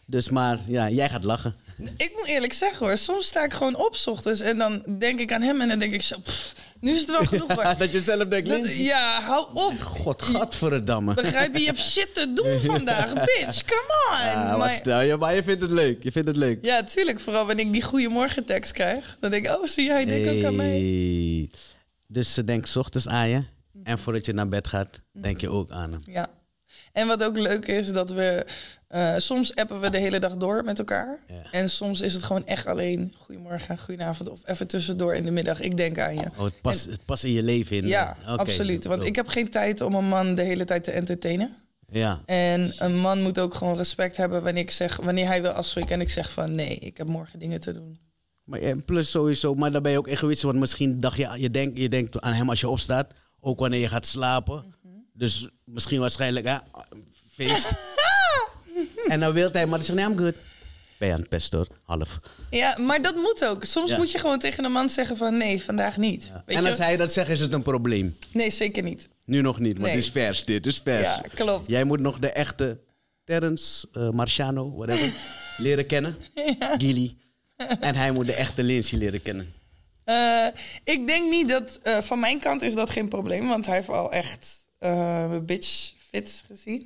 Dus maar, ja, jij gaat lachen. Ik moet eerlijk zeggen hoor, soms sta ik gewoon op ochtends en dan denk ik aan hem en dan denk ik zo... Nu is het wel genoeg. dat je zelf denkt, dat, Ja, hou op. Oh, God, gadverdamme. Begrijp je? Je hebt shit te doen vandaag, bitch. Come on. Ja, ah, maar, stel je, maar je vindt het leuk. Je vindt het leuk. Ja, tuurlijk. Vooral wanneer ik die goeiemorgen tekst krijg. Dan denk ik, oh, zie jij, denk ook aan mij. Dus ze denkt ochtends aan je. En voordat je naar bed gaat, denk je ook aan hem. Ja. En wat ook leuk is, dat we eh, soms appen we de hele dag door met elkaar. En soms is het gewoon echt alleen goedemorgen, goedenavond of even tussendoor in de middag. Ik denk aan je. Oh, het past, het past in je leven in. Ja, eh, absoluut. Want ik heb geen tijd om een man de hele tijd te entertainen. Ja. En een man moet ook gewoon respect hebben wanneer, ik zeg, wanneer hij wil afspreken en ik zeg van nee, ik heb morgen dingen te doen. Maar, en eh, plus sowieso, maar dan ben je ook egoïstisch, want misschien dacht je, je denkt, je denkt aan hem als je opstaat, ook wanneer je gaat slapen. Dus misschien waarschijnlijk, ja feest. en dan nou wil hij, maar die zegt, nee, I'm good. Ben aan het hoor, half. Ja, maar dat moet ook. Soms moet je gewoon tegen een man zeggen van, nee, vandaag niet. en als hij dat zegt, is het een probleem. Nee, zeker niet. Nu nog niet, maar het is vers dit, is vers. Ja, klopt. Jij moet nog de echte Terrence, uh, Marciano, whatever, leren kennen. Gili Gilly. En hij moet de echte Lindsay leren kennen. Eh, ik denk niet dat eh, van mijn kant is dat geen probleem, want hij heeft al echt uh, Bitch Fit gezien?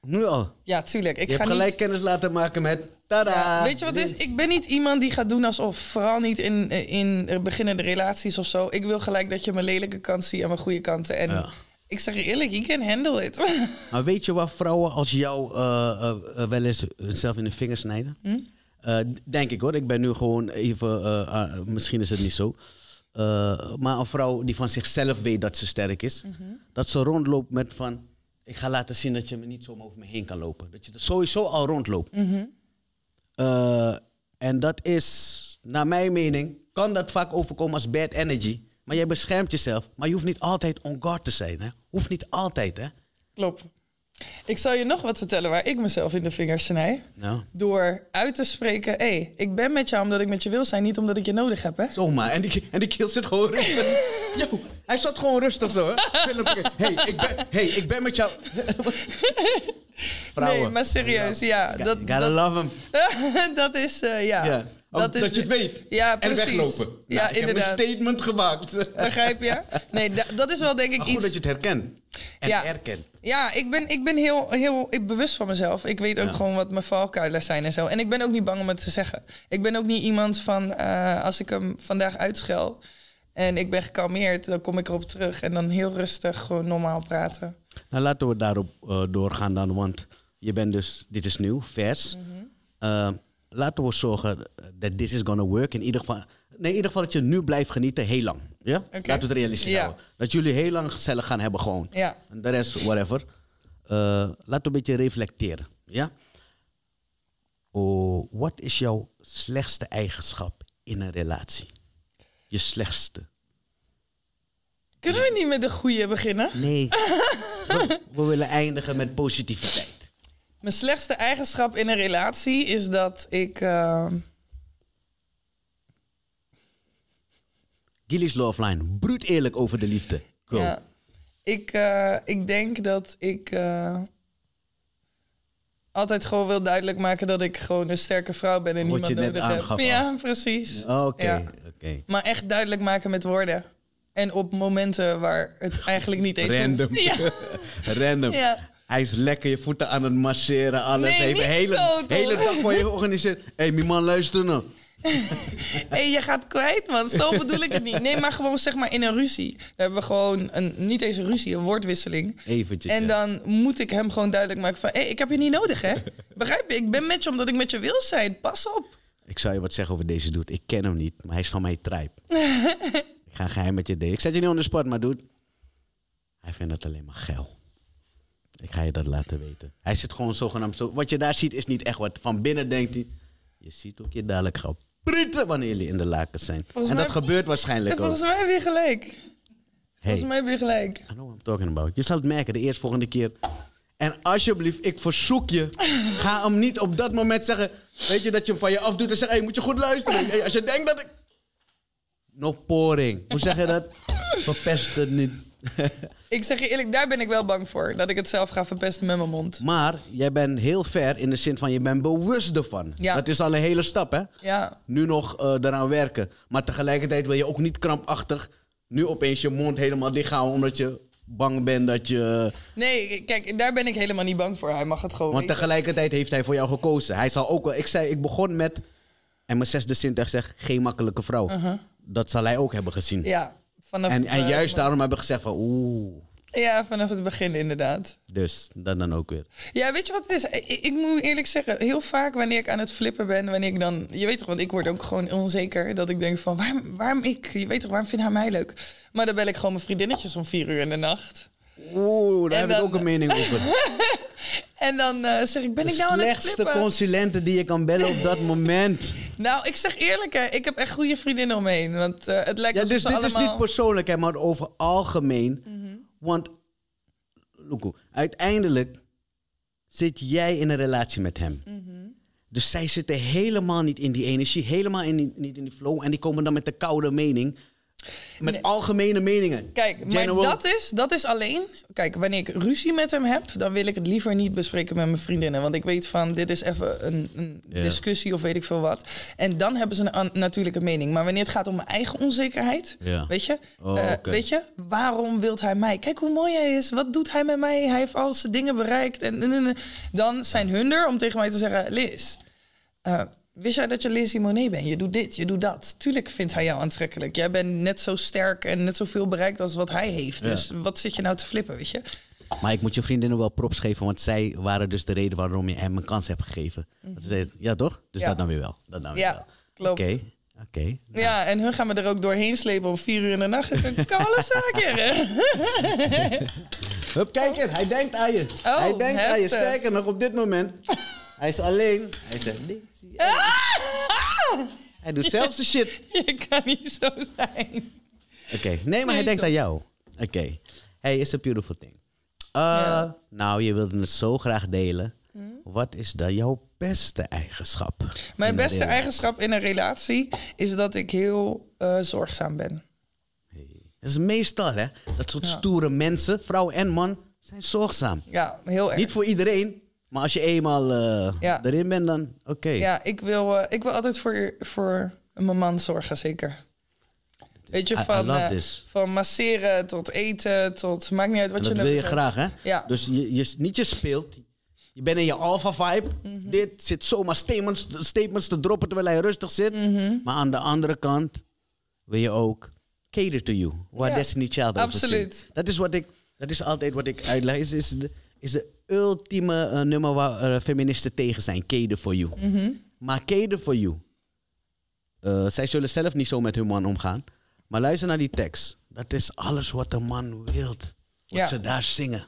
Nu al? Ja, tuurlijk. Ik je ga gelijk kennis laten maken met tada. Ja, weet je wat is? Ik ben niet iemand die gaat doen alsof. Vooral niet in, in beginnende relaties of zo. Ik wil gelijk dat je mijn lelijke kant ziet en mijn goede kanten. En ik zeg je eerlijk, you can handle it. Maar weet je wat vrouwen als jou eh, eh, wel eens zelf in de vingers snijden? Hm? denk ik hoor. Ik ben nu gewoon even... Ah, misschien is het niet zo. Eh, maar een vrouw die van zichzelf weet dat ze sterk is, dat ze rondloopt met van, ik ga laten zien dat je me niet zomaar over me heen kan lopen. Dat je er sowieso al rondloopt. Eh, en dat is, naar mijn mening, kan dat vaak overkomen als bad energy. Maar jij beschermt jezelf. Maar je hoeft niet altijd on guard te zijn. Hè? Hoeft niet altijd, hè? Klopt. Ik zal je nog wat vertellen waar ik mezelf in de vingers snij. Nou. Door uit te spreken, hé, hey, ik ben met jou omdat ik met je wil zijn, niet omdat ik je nodig heb, hè? Zomaar. En die, en die keel zit gewoon rustig. Yo, hij zat gewoon rustig zo, hè? hey, ik ben, hey, ik ben met jou. Nee, maar serieus, ja. ja dat, gotta love him. dat is, ja dat, is, dat je het weet. Ja, precies. En weglopen. Nou, ik heb een statement gemaakt. Begrijp je? Nee, dat is wel denk ik goed iets... dat je het herkent. En ja. herkent. Ja, ik ben, ik ben heel, heel ik bewust van mezelf. Ik weet ook gewoon wat mijn valkuilen zijn en zo. En ik ben ook niet bang om het te zeggen. Ik ben ook niet iemand van, eh, als ik hem vandaag uitschel... en ik ben gekalmeerd, dan kom ik erop terug. En dan heel rustig gewoon normaal praten. Nou, laten we daarop eh, doorgaan dan, want je bent dus... Dit is nieuw, vers. Mhm. Eh, laten we zorgen dat this is gonna work. In ieder geval, nee, in ieder geval dat je nu blijft genieten heel lang. Ja? Laten we het realistisch houden. Dat jullie heel lang gezellig gaan hebben gewoon. Ja. En de rest, whatever. Uh, laten we een beetje reflecteren. Ja? Oh, wat is jouw slechtste eigenschap in een relatie? Je slechtste. Kunnen we niet met de goede beginnen? Nee. we willen eindigen met positiviteit. Mijn slechtste eigenschap in een relatie is dat ik. Uh... Gilly's Love Line. Bruut eerlijk over de liefde. Ja. Ik, eh, ik denk dat ik. Eh, altijd gewoon wil duidelijk maken dat ik gewoon een sterke vrouw ben en niemand je net nodig aangaf Ja, precies. Oké, oké. Maar echt duidelijk maken met woorden. En op momenten waar het eigenlijk niet eens... Random. Ja. Random. Ja. Hij is lekker je voeten aan het masseren, alles. Even hele, hele dag voor je georganiseerd. Hé, hey, mijn man, luister nou. hey, je gaat kwijt, man. Zo bedoel ik het niet. Nee, maar gewoon zeg maar in een ruzie. We hebben gewoon een, niet eens een ruzie, een woordwisseling. Eventjes. En dan moet ik hem gewoon duidelijk maken van... hé, hey, ik heb je niet nodig, hè? Begrijp je? Ik ben met je omdat ik met je wil zijn. Pas op. Ik zal je wat zeggen over deze dude. Ik ken hem niet, maar hij is van mij trijp. ik ga geheim met je delen. Ik zet je niet onder de maar dude... Hij vindt het alleen maar geil. Ik ga je dat laten weten. Hij zit gewoon zogenaamd zo. Wat je daar ziet is niet echt wat. Van binnen denkt hij. Je ziet ook je dadelijk gewoon prieten wanneer jullie in de lakens zijn. en dat gebeurt waarschijnlijk ook. Volgens mij weer gelijk. volgens mij weer gelijk. I know what I'm talking about. Je zal het merken de eerstvolgende keer. En alsjeblieft, ik verzoek je, ga hem niet op dat moment zeggen. Weet je dat je hem van je afdoet en zegt: hey, moet je goed luisteren. Hey, als je denkt dat ik. No poring. Hoe zeg je dat? Verpest het niet. ik zeg je eerlijk, daar ben ik wel bang voor. Dat ik het zelf ga verpesten met mijn mond. Maar jij bent heel ver in de zin van je bent bewust ervan. Ja. Dat is al een hele stap, hè? Ja. Nu nog uh, eh, daaraan werken. Maar tegelijkertijd wil je ook niet krampachtig nu opeens je mond helemaal dicht omdat je bang bent dat je. Nee, kijk, daar ben ik helemaal niet bang voor. Hij mag het gewoon. Want tegelijkertijd heeft hij voor jou gekozen. Hij zal ook wel. Ik zei, ik begon met. En mijn zesde zintuig zegt: geen makkelijke vrouw. Uh-huh. Dat zal hij ook hebben gezien. Ja vanaf en, en juist daarom hebben we gezegd van oeh. Ja, vanaf het begin inderdaad. Dus, dan, dan ook weer. Ja, weet je wat het is? Ik, moet eerlijk zeggen, heel vaak wanneer ik aan het flippen ben, wanneer ik dan... Je weet toch, want ik word ook gewoon onzeker. Dat ik denk van, waarom, waarom ik? Je weet toch, waarom vindt haar mij leuk? Maar dan bel ik gewoon mijn vriendinnetjes om vier uur in de nacht. Oeh, daar heb dan, ik ook een mening over. en dan eh, zeg ik, ben ik nou een het De slechtste consulente die je kan bellen op dat moment. nou, ik zeg eerlijk, hè, ik heb echt goede vriendinnen omheen. Want eh, het lijkt ja, dus dit is niet persoonlijk, hè, maar over algemeen. Mhm. Want, Loeko, uiteindelijk zit jij in een relatie met hem. Mhm. Dus zij zitten helemaal niet in die energie, helemaal in niet in die flow. En die komen dan met de koude mening... Met algemene meningen. Kijk, maar dat is, dat is alleen. Kijk, wanneer ik ruzie met hem heb, dan wil ik het liever niet bespreken met mijn vriendinnen. Want ik weet van, dit is even een, een discussie of weet ik veel wat. En dan hebben ze een natuurlijke mening. Maar wanneer het gaat om mijn eigen onzekerheid, weet, je, oh, eh, weet je, waarom wilt hij mij? Kijk hoe mooi hij is. Wat doet hij met mij? Hij heeft al zijn dingen bereikt. En, dan zijn hun er om tegen mij te zeggen, Liz. Eh, Wist jij dat je Lindsay Monet bent? Je doet dit, je doet dat. Tuurlijk vindt hij jou aantrekkelijk. Jij bent net zo sterk en net zoveel bereikt als wat hij heeft. Dus wat zit je nou te flippen, weet je? Maar ik moet je vriendinnen wel props geven, want zij waren dus de reden waarom je hem een kans hebt gegeven. Mhm. ja toch? Dus dat dan weer wel. Dat dan weer ja, wel. klopt. Oké. Oké. Ja, en hun gaan we er ook doorheen slepen om vier uur in de nacht. Dus ik kan alles zaken. Hup, kijk eens, hij denkt aan je. Oh, hij denkt aan je. Sterker nog, op dit moment Hij is alleen. Hij zegt niks. Ah! Hij doet zelfs de shit. Je kan niet zo zijn. Oké, nee, maar hij denkt aan jou. Oké. Okay. Hey, is a beautiful thing. Eh, nou, je wilde het zo graag delen. Hm? Wat is dan jouw beste eigenschap? Mijn beste eigenschap in een relatie is dat ik heel eh, zorgzaam ben. Hey. Dat is meestal, hè? Dat soort stoere mensen, vrouw en man, zijn zorgzaam. Ja, heel erg. Niet voor iedereen, maar als je eenmaal eh, ja. erin bent, dan oké. Ja, ik wil, eh, ik wil altijd voor, voor mijn man zorgen, zeker. Dus Weet je, van, eh, van masseren tot eten tot maakt niet uit wat dat je wil je graag, hè? Ja. Dus je, je, niet je speelt, je bent in je alpha vibe. Mhm. Dit zit zomaar statements, statements te droppen terwijl hij rustig zit. Mhm. Maar aan de andere kant wil je ook cater to you. Waar Destiny Child Absoluut. Dat is wat ik, dat is altijd wat ik uitleg. Is, is, is de ultieme eh, nummer waar eh, feministen tegen zijn. Cade for you. Mhm. Maar cade for you. Eh, zij zullen zelf niet zo met hun man omgaan. Maar luister naar die tekst. Dat is alles wat een man wil. Wat ze daar zingen.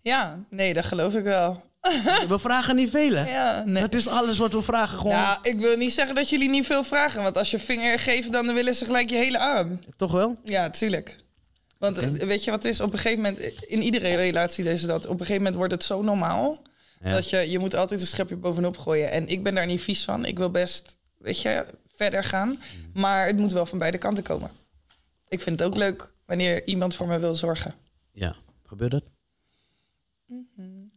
Ja, nee, dat geloof ik wel. we vragen niet veel, hè? Ja, nee. Dat is alles wat we vragen. Gewoon. Ja, ik wil niet zeggen dat jullie niet veel vragen. Want als je vinger geeft, dan willen ze gelijk je hele arm. Toch wel? Ja, tuurlijk. Want weet je wat is? Op een gegeven moment, in iedere relatie deze dat, op een gegeven moment wordt het zo normaal. Dat je, je moet altijd een schepje bovenop gooien. En ik ben daar niet vies van. Ik wil best, weet je, verder gaan. Mhm. Maar het moet wel van beide kanten komen. Ik vind het ook leuk wanneer iemand voor me wil zorgen. Ja, gebeurt dat? Mm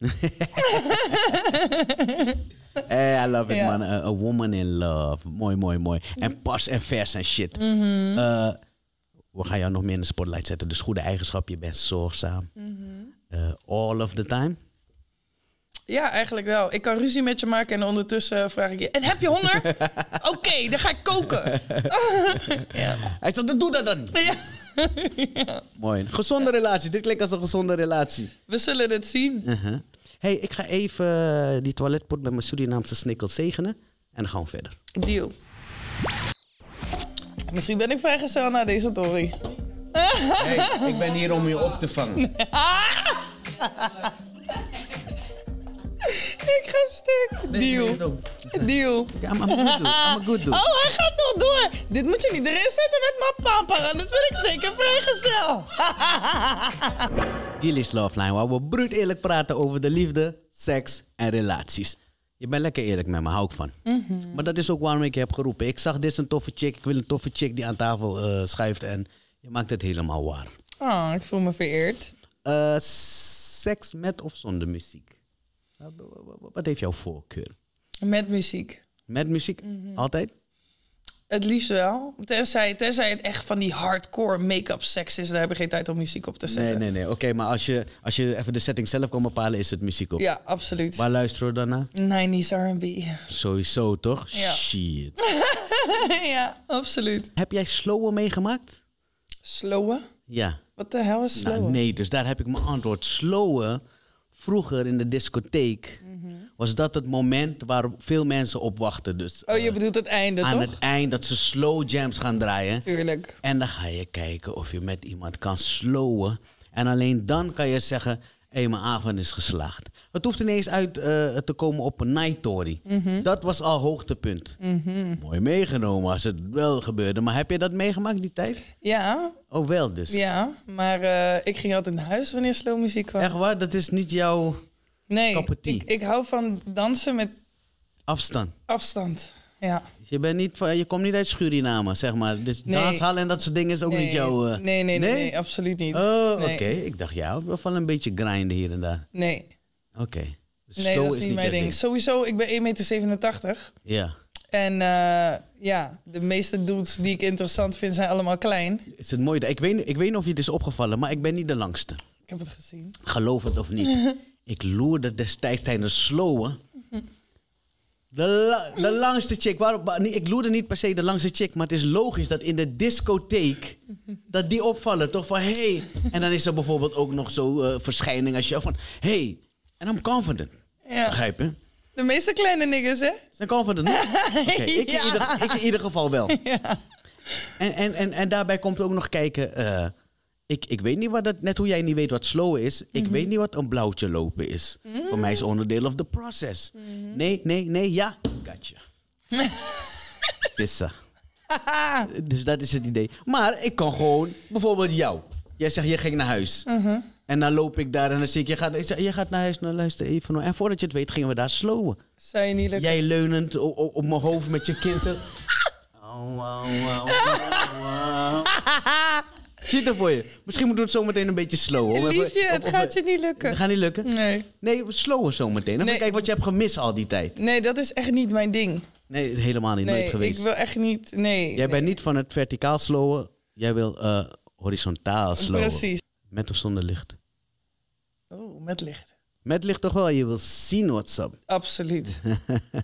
hey, I love it, man. A, woman in love. Mooi, mooi, mooi. En mhm. pas en vers en shit. uh, we gaan jou nog meer in de spotlight zetten. Dus goede eigenschap, je bent zorgzaam. Mhm. Eh, all of the time. Ja, eigenlijk wel. Ik kan ruzie met je maken en ondertussen vraag ik je... En heb je honger? Oké, dan ga ik koken. ja. Hij zegt, doe dat dan. Ja. Mooi. Gezonde relatie. Dit klinkt als een gezonde relatie. We zullen het zien. Uh hey, ik ga even eh, die toiletpot met mijn Surinaamse snikkel zegenen. En dan gaan we verder. Deal. Misschien ben ik vrijgezel na deze tory. Nee, ik ben hier om je op te vangen. ik ga stuk. Deal. Deal. I'm a good dude. Oh, hij gaat nog door. Dit moet je niet erin zetten met mijn pampa, dat ben ik zeker vrijgezel. Gilly's Love Line, waar we bruut eerlijk praten over de liefde, seks en relaties. Je bent lekker eerlijk met me, hou ik van. Mhm. Maar dat is ook waarom ik je heb geroepen. Ik zag, dit is een toffe chick, ik wil een toffe chick die aan tafel uh, schuift. En je maakt het helemaal waar. Ah, oh, ik voel me vereerd. Eh, seks met of zonder muziek? Wat heeft jouw voorkeur? Met muziek. Met muziek? Mhm. Altijd? Het liefst wel. Tenzij, tenzij het echt van die hardcore make-up seks is. Daar heb we geen tijd om muziek op te zetten. Nee, nee, nee. Oké, maar als je, als je even de setting zelf kan bepalen, is het muziek op. Ja, absoluut. Waar luisteren we dan naar? 90s R&B. Sowieso, toch? Shit. ja, absoluut. Heb jij slowen meegemaakt? Slowen? Ja. Wat de hel is nou, slowen? nee, dus daar heb ik mijn antwoord. Slowen, vroeger in de discotheek was dat het moment waar veel mensen op wachten. Dus, oh, je eh, bedoelt het einde, toch? Aan het eind dat ze slow jams gaan draaien. Tuurlijk. En dan ga je kijken of je met iemand kan slowen. En alleen dan kan je zeggen, hé, hey, mijn avond is geslaagd. Het hoeft ineens uit eh, te komen op een night story. Mhm. Dat was al hoogtepunt. Mhm. Mooi meegenomen als het wel gebeurde. Maar heb je dat meegemaakt die tijd? Ja. Oh, wel dus. Ja, maar eh, ik ging altijd naar huis wanneer slow muziek kwam. Echt waar? Dat is niet jouw... Nee, ik, ik hou van dansen met... Afstand. Afstand, ja. Dus je, bent niet, je komt niet uit Suriname, zeg maar. Dus nee. en dat soort dingen is ook niet jouw... Eh, nee, nee, nee, nee, absoluut niet. Oh, oké. Ik dacht, ja, wel van een beetje grinden hier en daar. Nee. Oké. Dus nee, dat is niet, mijn ding. Sowieso, ik ben 1,87 meter. Ja. En uh, ja, de meeste dudes die ik interessant vind zijn allemaal klein. Is het mooi. Ik weet, ik weet niet of je het is opgevallen, maar ik ben niet de langste. Ik heb het gezien. Geloof het of niet. Ik loerde destijds tijdens slowen. De, de, langste chick. Waarom, ik loerde niet per se de langste chick, maar het is logisch dat in de discotheek dat die opvallen, toch? Van hey. En dan is er bijvoorbeeld ook nog zo'n eh, verschijning als je van hey, en I'm confident. Ja. Begrijp je? De meeste kleine niggers, hè? Zijn confident. Okay, ik, in ieder, ik, in ieder, geval wel. Ja. En, en, en, en daarbij komt ook nog kijken. Eh, ik, ik weet niet wat dat, net hoe jij niet weet wat slow is, ik mhm. weet niet wat een blauwtje lopen is. Mhm. Voor mij is onderdeel of the process. Mhm. Nee, nee, nee, ja, gotcha. Pissen. dus dat is het idee. Maar ik kan gewoon, bijvoorbeeld jou. Jij zegt, je ging naar huis. En dan loop ik daar en dan zie ik, je gaat, je gaat naar huis, nou luister even. En voordat je het weet, gingen we daar slowen. Zou je niet lukken? Jij leunend op, mijn hoofd met je kind. oh, wow, Zit er voor je. Misschien moeten we het zometeen een beetje slowen. Liefje, het gaat je niet lukken. Het gaat niet lukken? Nee. Nee, slowen zometeen. nee. Kijk wat je hebt gemist al die tijd. Nee, dat is echt niet mijn ding. Nee, helemaal niet. nooit geweest. ik wil echt niet... Nee. Jij bent niet van het verticaal slowen. Jij wil eh, horizontaal slowen. Precies. Met of zonder licht? Oh, met licht. Met ligt toch wel, je wil zien what's up. Absoluut.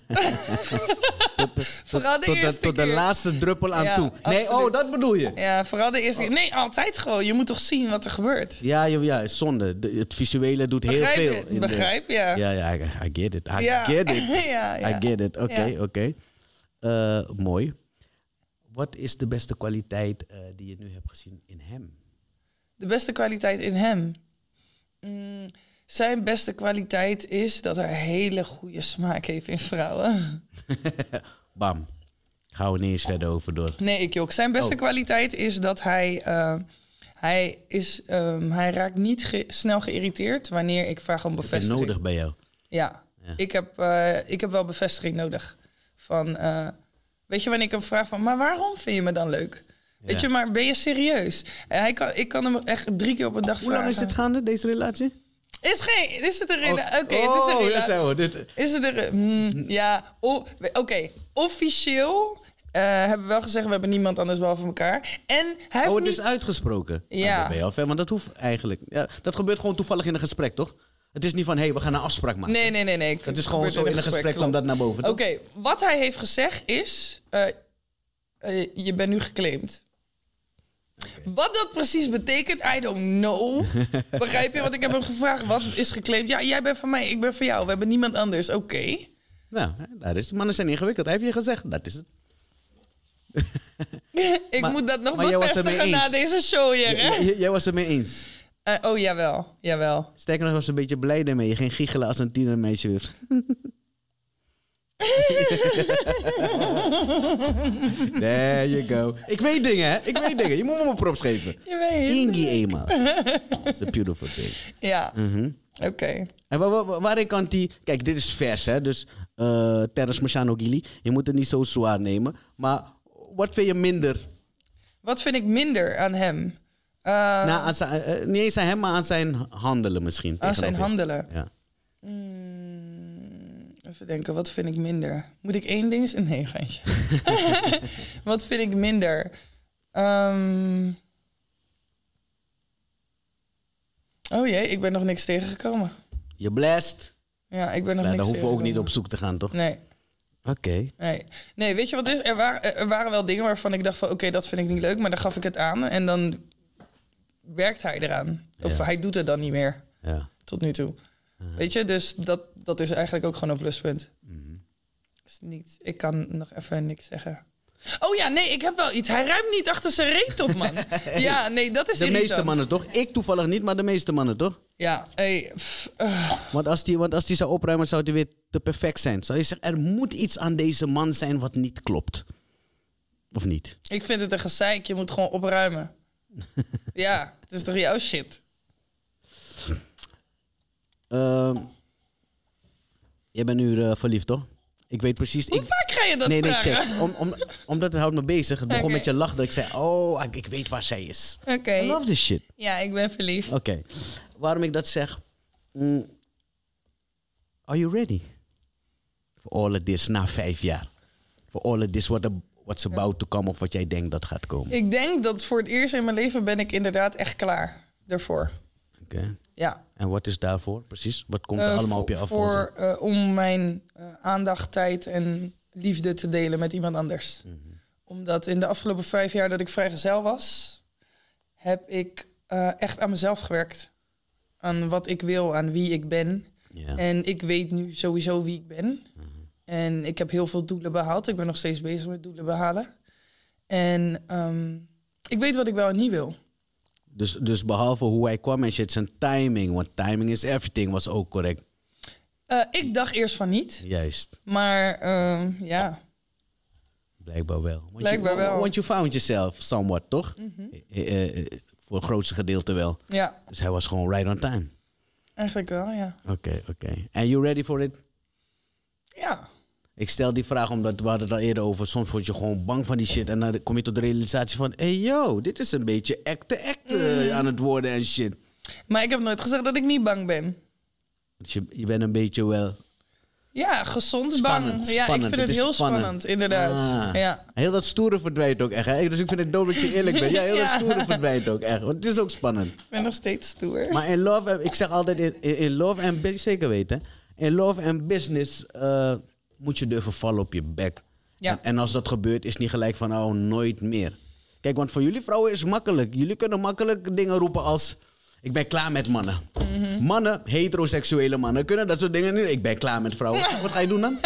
tot, de, tot de laatste druppel aan toe. Nee, oh, dat bedoel je. Ja, vooral de eerste keer. Nee, altijd gewoon. Je moet toch zien wat er gebeurt. Ja, ja zonde. het visuele doet heel veel. Het. Begrijp, ja. Ja, ja, I, get it. I get it. I get it. Oké, oké. Eh, mooi. Wat is de beste kwaliteit eh, die je nu hebt gezien in hem? De beste kwaliteit in hem? Mm, zijn beste kwaliteit is dat hij hele goede smaak heeft in vrouwen. Bam. Gaan we niet eens verder over door. Nee, ik jok. Zijn beste oh. kwaliteit is dat hij... Eh, hij, is, ehm, hij raakt niet snel geïrriteerd wanneer ik vraag om bevestiging. Dat nodig bij jou. Ja. Ik, heb, eh, ik heb wel bevestiging nodig. Van, eh, weet je, wanneer ik hem vraag van... Maar waarom vind je me dan leuk? Weet je, maar ben je serieus? En hij kan, ik kan hem echt drie keer op een dag vragen. Hoe lang is dit gaande, deze relatie? Is, geen, is het erin? Oh, oké, het is erin. Oh, Dit. Is het er? Mm, ja, oké. Officieel eh, hebben we wel gezegd, we hebben niemand anders behalve elkaar. En hij oh, het is uitgesproken. Ja. dat ben je ver, want dat hoeft eigenlijk. Ja, dat gebeurt gewoon toevallig in een gesprek, toch? Het is niet van, hé, hey, we gaan een afspraak maken. Nee, nee, nee. nee. Het is gewoon zo in een gesprek, om dat naar boven. te Oké, wat hij heeft gezegd is, eh, eh, je bent nu geclaimd. Wat dat precies betekent, I don't know. Begrijp je? Want ik heb hem gevraagd, wat is geclaimd? Ja, jij bent van mij, ik ben van jou. We hebben niemand anders. Oké. Nou, daar is, mannen zijn ingewikkeld. Hij heeft je gezegd, dat is het. ik moet dat nog maar bevestigen na deze show hier, hè? Jij was het mee eens? Eh, oh, jawel. jawel. Sterker nog, was een beetje blij daarmee. Je ging giechelen als een tienermeisje There you go. Ik weet dingen, hè? Ik weet dingen. Je moet me op props geven. Je weet. Ingi Ema. It's a beautiful thing. Ja. Mhm. Oké. En waar, waar, waar, ik kan die... Kijk, dit is vers, hè? Dus uh, eh, Teres Machano Gili. Je moet het niet zo zwaar nemen. Maar wat vind je minder? Wat vind ik minder aan hem? Uh, nou, ehm, zijn, eh, eh, niet eens aan hem, maar aan zijn handelen misschien. Aan zijn handelen. Ja. Hmm even denken, wat vind ik minder? Moet ik één ding... Nee, geintje. wat vind ik minder? Ehm, oh jee, ik ben nog niks tegengekomen. Je blest. Ja, ik ben nog Daar hoeven we ook niet op zoek te gaan, toch? Nee. Oké. Nee. nee, weet je wat is? Er waren, er waren wel dingen waarvan ik dacht van... oké, dat vind ik niet leuk, maar dan gaf ik het aan. En dan werkt hij eraan. Of hij doet het dan niet meer. Ja. Tot nu toe. Weet je, dus dat, dat is eigenlijk ook gewoon een pluspunt. Mm is niet, ik kan nog even niks zeggen. Oh ja, nee, ik heb wel iets. Hij ruimt niet achter zijn reet op, man. ja, nee, dat is De meeste mannen toch? Ik toevallig niet, maar de meeste mannen toch? Ja, hey, eh. Want als die, want als die zou opruimen, zou die weer te perfect zijn. Zou je zeggen, er moet iets aan deze man zijn wat niet klopt. Of niet? Ik vind het een gezeik. Je moet gewoon opruimen. ja, het is toch jouw shit? Ehm... Jij bent nu eh, verliefd, toch? Ik weet precies. Hoe ik... vaak ga je dat nee, nee, check. Om, om, omdat het houdt me bezig. Het begon met je lachen. dat ik zei: Oh, ik, weet waar zij is. Oké. Okay. I love this shit. Ja, ik ben verliefd. Oké. Waarom ik dat zeg? Mm, are you ready? For all of this na vijf jaar. For all of this what, what's about to come of wat jij denkt dat gaat komen. Ik denk dat voor het eerst in mijn leven ben ik inderdaad echt klaar daarvoor. Ja. En wat is daarvoor precies? Wat komt eh, er allemaal op je af? Voor, uh, om mijn eh, aandacht, tijd en liefde te delen met iemand anders. Mhm. Omdat in de afgelopen vijf jaar dat ik vrijgezel was, heb ik echt aan mezelf gewerkt. Aan wat ik wil, aan wie ik ben. En ik weet nu sowieso wie ik ben. Mhm. En ik heb heel veel doelen behaald. Ik ben nog steeds bezig met doelen behalen. En ehm, ik weet wat ik wel en niet wil. Dus, dus behalve hoe hij kwam en shit, zijn timing, want timing is everything, was ook correct. Eh, ik dacht eerst van niet. Juist. Maar ehm, ja. Blijkbaar wel. Want Blijkbaar you, wel. Want you found yourself somewhat, toch? Mhm. Eh, eh, voor het grootste gedeelte wel. Ja. Dus hij was gewoon right on time. Eigenlijk wel, ja. Oké, oké. Okay. And you ready for it? Ja. Ik stel die vraag omdat we hadden het al eerder over. Soms word je gewoon bang van die shit. En dan kom je tot de realisatie van: hey yo, dit is een beetje acte acte eh. aan het worden en shit. Maar ik heb nooit gezegd dat ik niet bang ben. Dus je, je bent een beetje wel. Ja, gezond spannend, bang. ja, ik vind het, heel spannend, inderdaad. Ah. Ja. Heel dat stoere verdwijnt ook echt. Dus ik vind het dood dat je eerlijk bent. Ja, heel dat stoere verdwijnt ook echt. Want het is ook spannend. Ik ben nog steeds stoer. Maar in love, ik zeg altijd in, in love en zeker weten. In love en business. Eh, moet je durven vallen op je bek. Ja. En, als dat gebeurt, is niet gelijk van oh, nooit meer. Kijk, want voor jullie vrouwen is het makkelijk. Jullie kunnen makkelijk dingen roepen als ik ben klaar met mannen. Mhm. Mannen, heteroseksuele mannen, kunnen dat soort dingen niet. Ik ben klaar met vrouwen. Wat ga je doen dan?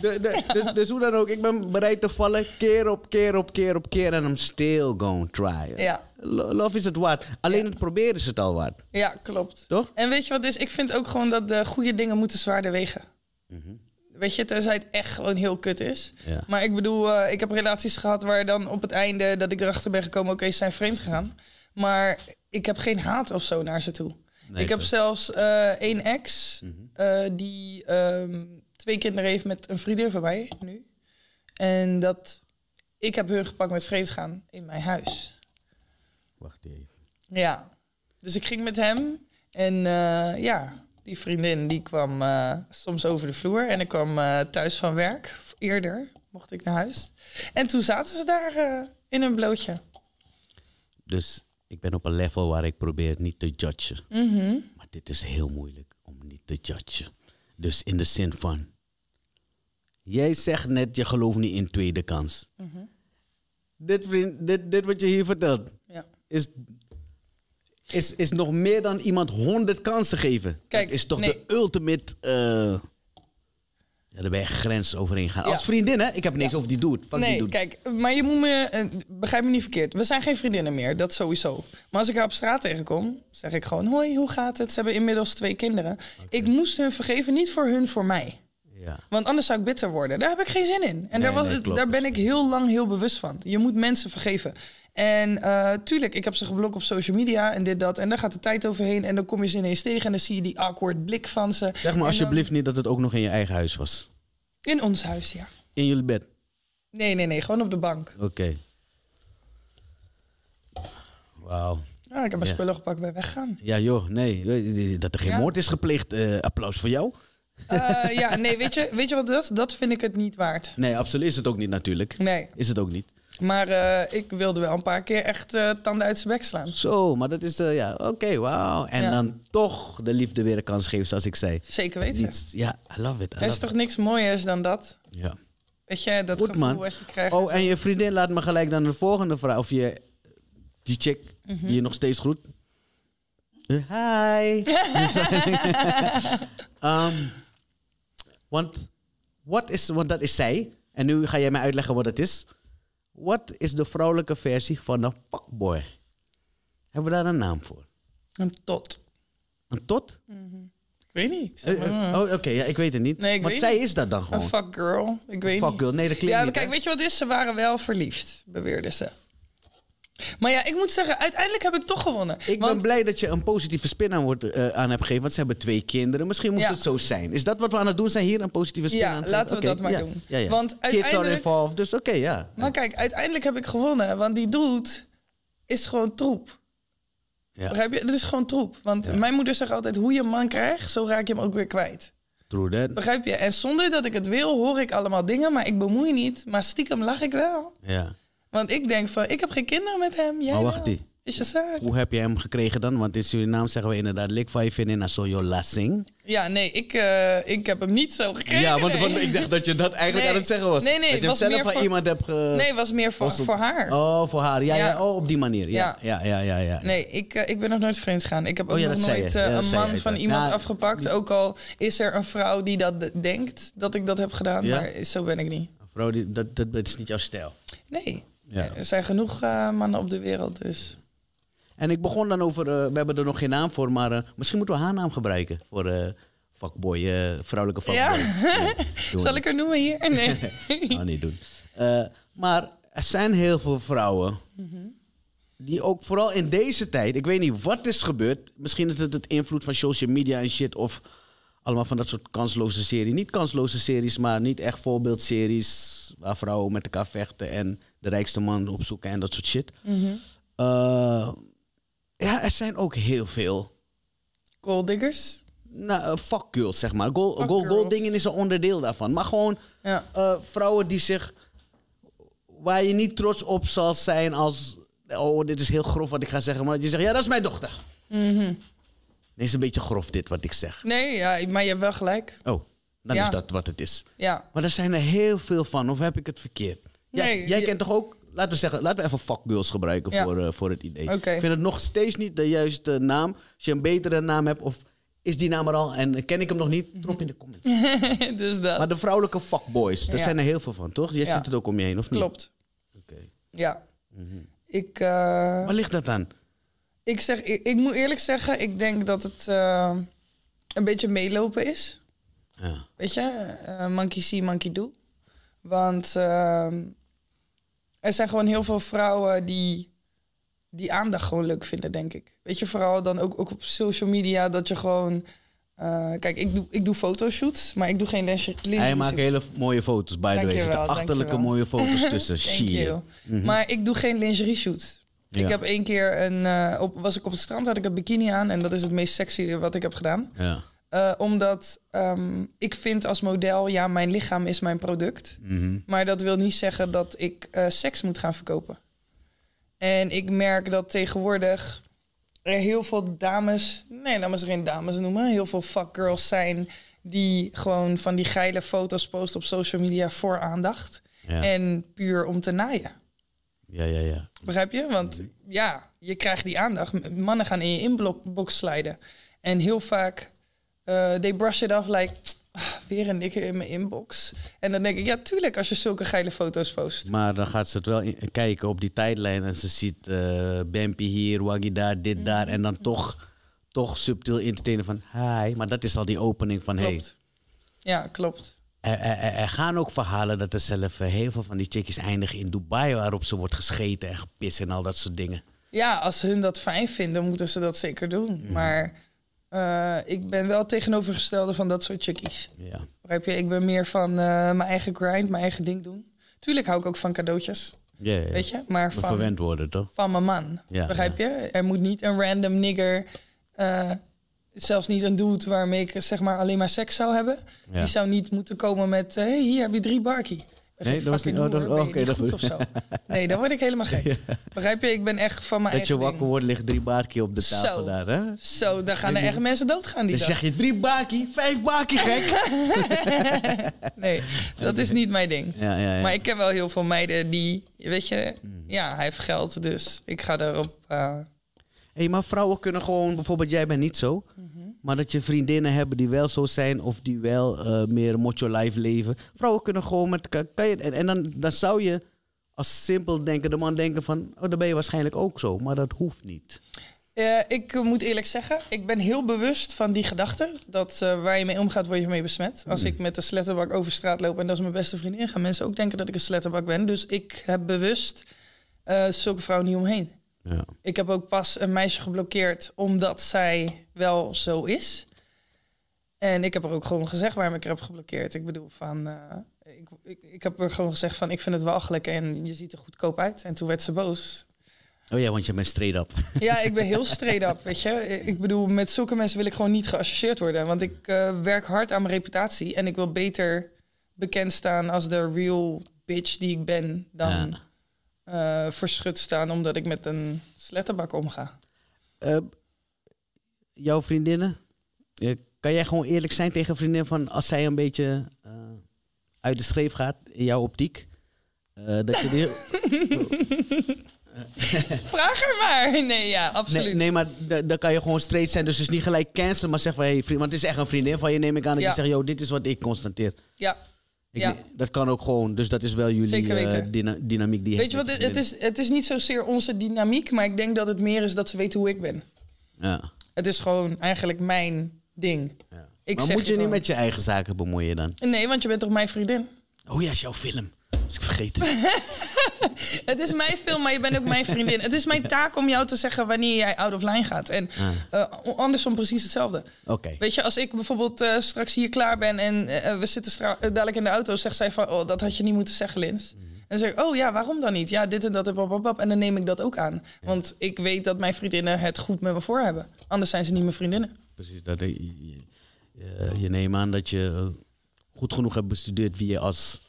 de, de, dus, dus, hoe dan ook, ik ben bereid te vallen keer op keer op keer op keer. En I'm still going try. Ja. Love is het waard. Alleen het proberen is het al waard. Ja, klopt. Toch? En weet je wat is? Ik vind ook gewoon dat de goede dingen moeten zwaarder wegen. Mm Weet je, terzij het echt gewoon heel kut is. Maar ik bedoel, eh, ik heb relaties gehad waar dan op het einde dat ik erachter ben gekomen, oké, ze zijn vreemd gegaan. Maar ik heb geen haat of zo naar ze toe. ik heb zelfs uh, eh, één ex mm die um, twee kinderen heeft met een vriendin van mij nu. En dat ik heb hun gepakt met vreemd gaan in mijn huis wacht even. Ja, dus ik ging met hem en eh, ja, die vriendin die kwam eh, soms over de vloer en ik kwam eh, thuis van werk. Eerder mocht ik naar huis. En toen zaten ze daar in een blootje. Dus ik ben op een level waar ik probeer niet te judgen. Mhm. Maar dit is heel moeilijk om niet te judgen. Dus in de zin van, jij zegt net je gelooft niet in tweede kans. Mhm. dit, vriend, dit, dit wat je hier vertelt, is, is, is nog meer dan iemand honderd kansen geven. Kijk, is toch de ultimate. Uh, ja, daar ben je grens overheen gaan. Als vriendin, hè? Ik heb niks ja. over die doet. nee, kijk, maar je moet me... Eh, begrijp me niet verkeerd. We zijn geen vriendinnen meer, dat sowieso. Maar als ik haar op straat tegenkom, zeg ik gewoon... Hoi, hoe gaat het? Ze hebben inmiddels twee kinderen. Ik moest hun vergeven, niet voor hun, voor mij. Ja. Want anders zou ik bitter worden. Daar heb ik geen zin in. En daar, was, daar ben ik heel lang heel bewust van. Je moet mensen vergeven. En eh, tuurlijk, ik heb ze geblokt op social media en dit, dat. En daar gaat de tijd overheen. En dan kom je ze ineens tegen en dan zie je die awkward blik van ze. Zeg maar alsjeblieft niet dat het ook nog in je eigen huis was. In ons huis, ja. In jullie bed? Nee, nee, nee. Gewoon op de bank. Oké. Wauw. Ah, ik heb mijn spullen gepakt bij weggaan. Ja, joh, nee. Dat er geen moord is gepleegd. Eh, applaus voor jou. Eh, ja, nee, weet je, weet je wat dat Dat vind ik het niet waard. Nee, absoluut is het ook niet natuurlijk. Nee. Is het ook niet. Maar eh, ik wilde wel een paar keer echt eh, tanden uit zijn bek slaan. Zo, maar dat is, uh, ja, oké, wauw. En dan toch de liefde weer een kans geven, zoals ik zei. Zeker weten. ja, I love it. er is toch niks mooiers dan dat? Ja. Weet je, dat gevoel wat je krijgt. Oh, en je vriendin laat me gelijk dan de volgende vraag. Of je, die chick mhm. die je nog steeds groet. Hi. um, want, wat is, want dat is zij. En nu ga jij mij uitleggen wat het is. Wat is de vrouwelijke versie van een fuckboy? Hebben we daar een naam voor? Een tot. Een tot? Ik weet niet. Eh, eh, oh, Oké, ja, ik weet het niet. Nee, Want zij is dat dan gewoon. Een fuckgirl. Ik weet fuck Girl. Nee, dat klinkt ja, niet, Kijk, weet je wat is? Ze waren wel verliefd, beweerde ze. Maar ja, ik moet zeggen, uiteindelijk heb ik toch gewonnen. Ik ben blij dat je een positieve spin aan, wordt, eh, aan hebt gegeven. Want ze hebben twee kinderen. Misschien moest het zo zijn. Is dat wat we aan het doen zijn hier? Een positieve spin ja, aan? Ja, laten we dat maar doen. want uiteindelijk... Kids are involved, dus oké, ja. Maar kijk, uiteindelijk heb ik gewonnen. Want die doet is gewoon troep. Ja. Begrijp je? Dat is gewoon troep. Want mijn moeder zegt altijd, hoe je een man krijgt, zo raak je hem ook weer kwijt. Begrijp je? En zonder dat ik het wil, hoor ik allemaal dingen. Maar ik bemoei niet. Maar stiekem lach ik wel. Ja. Want ik denk van, ik heb geen kinderen met hem. Jij oh, wacht die. Is je zaak. Hoe heb je hem gekregen dan? Want in Suriname zeggen we inderdaad likvijf in en asoyo lasing. Ja, nee, ik, eh, ik heb hem niet zo gekregen. Ja, want, ik dacht dat je dat eigenlijk aan het zeggen was. Nee, nee. Dat je was zelf meer van, iemand hebt ge... Nee, was meer voor, was voor haar. Oh, voor haar. Ja, ja. oh, op die manier. Ja, ja, ja, ja. ja nee, ik, eh, ik ben nog nooit vreemd gaan. Ik heb oh, ook nog nooit eh, een man van iemand afgepakt. Ook al is er een vrouw die dat denkt, dat ik dat heb gedaan. Maar zo ben ik niet. Een vrouw, die, dat, dat, dat is niet jouw stijl? Nee. Er zijn genoeg eh, mannen op de wereld, dus. En ik begon dan over, eh, we hebben er nog geen naam voor, maar eh, misschien moeten we haar naam gebruiken voor vakboy, vrouwelijke vakboy. Zal ik haar noemen hier? Nee. nou, niet doen. maar er zijn heel veel vrouwen mhm. die ook vooral in deze tijd, ik weet niet wat is gebeurd, misschien is het het invloed van social media en shit of allemaal van dat soort kansloze series. Niet kansloze series, maar niet echt voorbeeldseries waar vrouwen met elkaar vechten en de rijkste man opzoeken en dat soort shit. Mhm. Eh, ja, er zijn ook heel veel. diggers? Nou, eh, fuck girls, zeg maar. Gold, dingen is een onderdeel daarvan. Maar gewoon ja. Eh, vrouwen die zich... Waar je niet trots op zal zijn als... Oh, dit is heel grof wat ik ga zeggen. Maar je zegt, ja, dat is mijn dochter. Mm -hmm. Nee, is een beetje grof dit wat ik zeg. Nee, ja, maar je hebt wel gelijk. Oh, dan is dat wat het is. Ja. Maar er zijn er heel veel van. Of heb ik het verkeerd? Nee, jij, kent toch ook, laten we zeggen, laten we even fuckgirls gebruiken voor, eh, voor het idee. Ik vind het nog steeds niet de juiste naam. Als je een betere naam hebt of is die naam er al en ken ik hem nog niet, drop in de comments. dus dat. Maar de vrouwelijke fuckboys, daar zijn er heel veel van, toch? Jij zit ziet het ook om je heen, of niet? Klopt. Oké. Ja. Mhm. Ik... Uh... Waar ligt dat aan? Ik, zeg, ik, moet eerlijk zeggen, ik denk dat het eh, een beetje meelopen is. Ja. Weet je, monkey see, monkey do. Want ehm, er zijn gewoon heel veel vrouwen die die aandacht gewoon leuk vinden, denk ik. Weet je, vooral dan ook, ook op social media dat je gewoon... Eh, kijk, ik doe, ik doe fotoshoots, maar ik doe geen lingerie Hij maakt hele mooie foto's, by the way. Er achterlijke mooie foto's tussen. Shit. Mhm. Maar ik doe geen lingerie shoot. Ik heb één keer een... Eh, op, was ik op het strand, had ik een bikini aan. En dat is het meest sexy wat ik heb gedaan. Ja. Eh, omdat ehm, ik vind als model, ja, mijn lichaam is mijn product. Mm Maar dat wil niet zeggen dat ik eh, seks moet gaan verkopen. En ik merk dat tegenwoordig er heel veel dames, nee, laat maar geen dames noemen, heel veel fuckgirls zijn die gewoon van die geile foto's posten op social media voor aandacht. En puur om te naaien. Ja, ja, ja. Begrijp je? Want mhm. ja, je krijgt die aandacht. Mannen gaan in je inbox slijden. En heel vaak eh, they brush it off like weer een dikke in mijn inbox. En dan denk ik, ja, tuurlijk, als je zulke geile foto's post. Maar dan gaat ze het wel kijken op die tijdlijn en ze ziet uh, Bampi hier, Waggy daar, dit mm. daar. En dan toch, toch subtiel entertainen van hi. Maar dat is al die opening van klopt. hey. Ja, klopt. Er, gaan ook verhalen dat er zelf eh, heel veel van die chickies eindigen in Dubai, waarop ze wordt gescheten en gepist en al dat soort dingen. Ja, als hun dat fijn vinden, moeten ze dat zeker doen. Mhm. Maar eh, ik ben wel tegenovergestelde van dat soort chickies. Ja. heb je? Ik ben meer van eh, mijn eigen grind, mijn eigen ding doen. Tuurlijk hou ik ook van cadeautjes. Ja, ja, Weet je? Maar van, verwend worden, toch? Van mijn man. begrijp je? Er moet niet een random nigger... Eh, zelfs niet een dude waarmee ik zeg maar alleen maar seks zou hebben. Die zou niet moeten komen met... hey, hier heb je drie barkie nee, dat was niet. Oh, dat, oh, dat goed of zo. Nee, dan word ik helemaal gek. Begrijp je? Ik ben echt van mijn. Dat je wakker wordt, ligt drie baakje op de tafel daar, hè? Zo, dan gaan er echt mensen doodgaan die dan dag. zeg je drie bakie, vijf bakie, gek. nee, dat is niet mijn ding. Ja, ja, maar ik ken wel heel veel meiden die, weet je, hmm. ja, hij heeft geld, dus ik ga daarop. Eh, hey, maar vrouwen kunnen gewoon, bijvoorbeeld, jij bent niet zo. Hmm. Maar dat je vriendinnen hebben die wel zo zijn of die wel eh, meer mocho life leven. Vrouwen kunnen gewoon met. Kan, je, en, dan, dan zou je als simpel denken de man denken van, oh, dan ben je waarschijnlijk ook zo. Maar dat hoeft niet. Eh, ik eh, moet eerlijk zeggen, ik ben heel bewust van die gedachte. Dat waar je mee omgaat, word je mee besmet. Als hmm. ik met de sletterbak over straat loop en dat is mijn beste vriendin, gaan mensen ook denken dat ik een sletterbak ben. Dus ik heb bewust zulke vrouwen niet omheen. Ja. Ik heb ook pas een meisje geblokkeerd omdat zij wel zo is. En ik heb er ook gewoon gezegd waarom ik er heb geblokkeerd. Ik bedoel, van, eh, ik, ik, ik, heb er gewoon gezegd van ik vind het walgelijk en je ziet er goedkoop uit. En toen werd ze boos. Oh ja, want je bent straight up. Ja, ik ben heel straight up, weet je. Ik bedoel, met zulke mensen wil ik gewoon niet geassocieerd worden. Want ik eh, werk hard aan mijn reputatie en ik wil beter bekend staan als de real bitch die ik ben dan uh, verschut staan omdat ik met een sletterbak omga. Eh, jouw vriendinnen? Kan jij gewoon eerlijk zijn tegen vriendinnen van als zij een beetje eh, uit de schreef gaat in jouw optiek? dat je die... Vraag er maar. Nee, ja, absoluut. Nee, maar dan kan je gewoon straight zijn. Dus het is niet gelijk cancelen, maar zeg van... Hey, vriend, want het is echt een vriendin van je, neem ik aan. Dat je zegt, yo, dit is wat ik constateer. Ja, ja. dat kan ook gewoon. Dus dat is wel jullie eh, dynamiek die Weet je wat, het, is, het is niet zozeer onze dynamiek, maar ik denk dat het meer is dat ze weten hoe ik ben. Ja. Het is gewoon eigenlijk mijn ding. Ja. Ik maar moet je niet met je eigen zaken bemoeien dan? Nee, want je bent toch mijn vriendin? Oh ja, jouw film. Dus ik vergeet het. het is mijn film, maar je bent ook mijn vriendin. Het is mijn taak om jou te zeggen wanneer jij out of line gaat. En ah. eh, andersom precies hetzelfde. Weet je, als ik bijvoorbeeld eh, straks hier klaar ben en eh, we zitten dadelijk in de auto, zegt zij van, oh, dat had je niet moeten zeggen, Lins. Mhm. En zeg ik, oh ja, waarom dan niet? Ja, dit en dat en En dan neem ik dat ook aan. Want ik weet dat mijn vriendinnen het goed met me voor hebben. Anders zijn ze niet mijn vriendinnen. Precies, dat, je, je, je neemt aan dat je goed genoeg hebt bestudeerd wie je als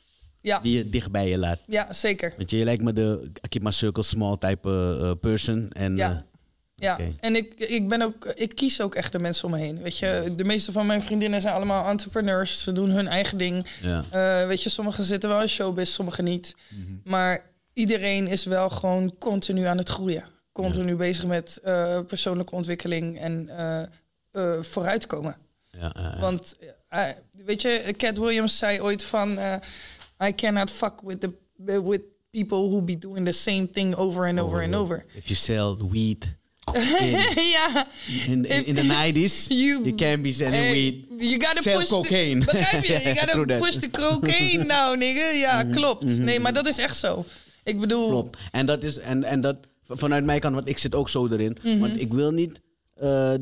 ja. die je dichtbij je laat. Ja, zeker. Weet je, je lijkt me de keep my circle small type eh, eh, person. En, ja. Eh, ja, en ik, ik, ben ook, ik kies ook echt de mensen om me heen. Weet je, de meeste van mijn vriendinnen zijn allemaal entrepreneurs. Ze doen hun eigen ding. weet je, sommigen zitten wel in showbiz, sommigen niet. Mhm. Maar iedereen is wel gewoon continu aan het groeien. Continu bezig met persoonlijke ontwikkeling en vooruitkomen. Ja, Want, weet je, Cat Williams zei ooit van... I cannot fuck with the with people who be doing the same thing over and over, and over. If you sell weed in, yeah. In, the 90s, you, you can be selling hey, weed. You gotta Sell push cocaine. The, begrijp je? Je gotta push the cocaine nou, nigga. Ja, mhm, klopt. Mhm, nee, maar mhm. dat is echt zo. Ik bedoel... Klopt. En dat is... En, en dat vanuit mijn kant, want ik zit ook zo erin. Want ik wil niet eh, de,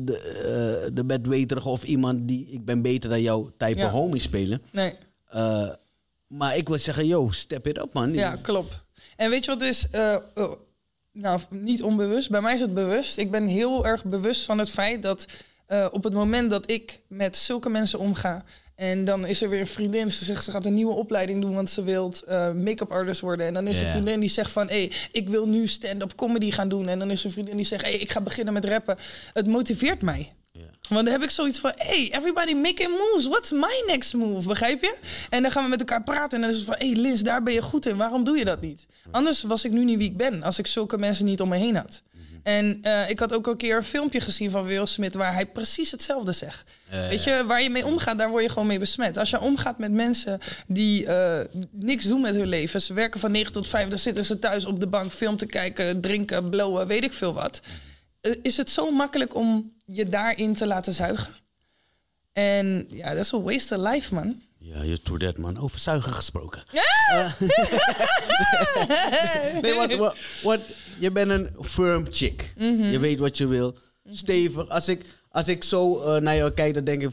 uh, de bedweterige of iemand die ik ben beter dan jou type homie spelen. Nee. Eh, maar ik wil zeggen, yo, step it up, man. Ja, klopt. En weet je wat is? Uh, nou, niet onbewust. Bij mij is het bewust. Ik ben heel erg bewust van het feit dat eh, op het moment dat ik met zulke mensen omga... en dan is er weer een vriendin, ze zegt ze gaat een nieuwe opleiding doen... want ze wil make-up artist worden. En dan is yeah. een vriendin die zegt van, hé, hey, ik wil nu stand-up comedy gaan doen. En dan is er een vriendin die zegt, hé, hey, ik ga beginnen met rappen. Het motiveert mij. Want dan heb ik zoiets van, hey, everybody making moves. What's my next move? Begrijp je? En dan gaan we met elkaar praten. En dan is het van, hey Liz, daar ben je goed in. Waarom doe je dat niet? Anders was ik nu niet wie ik ben. Als ik zulke mensen niet om me heen had. En eh, ik had ook een keer een filmpje gezien van Will Smith waar hij precies hetzelfde zegt. Weet je, waar je mee omgaat, daar word je gewoon mee besmet. Als je omgaat met mensen die eh, niks doen met hun leven, ze werken van 9 tot 5, dan zitten ze thuis op de bank film te kijken, drinken, blowen, weet ik veel wat. Eh, is het zo makkelijk om je daarin te laten zuigen. En ja, dat is een waste of life, man. Ja, je to that, man. Over zuigen gesproken. Ah! nee, wat, wat, je bent een firm chick. Mhm. Je weet wat je wil. Stevig. Als ik, als ik zo eh, naar jou kijk, dan denk ik...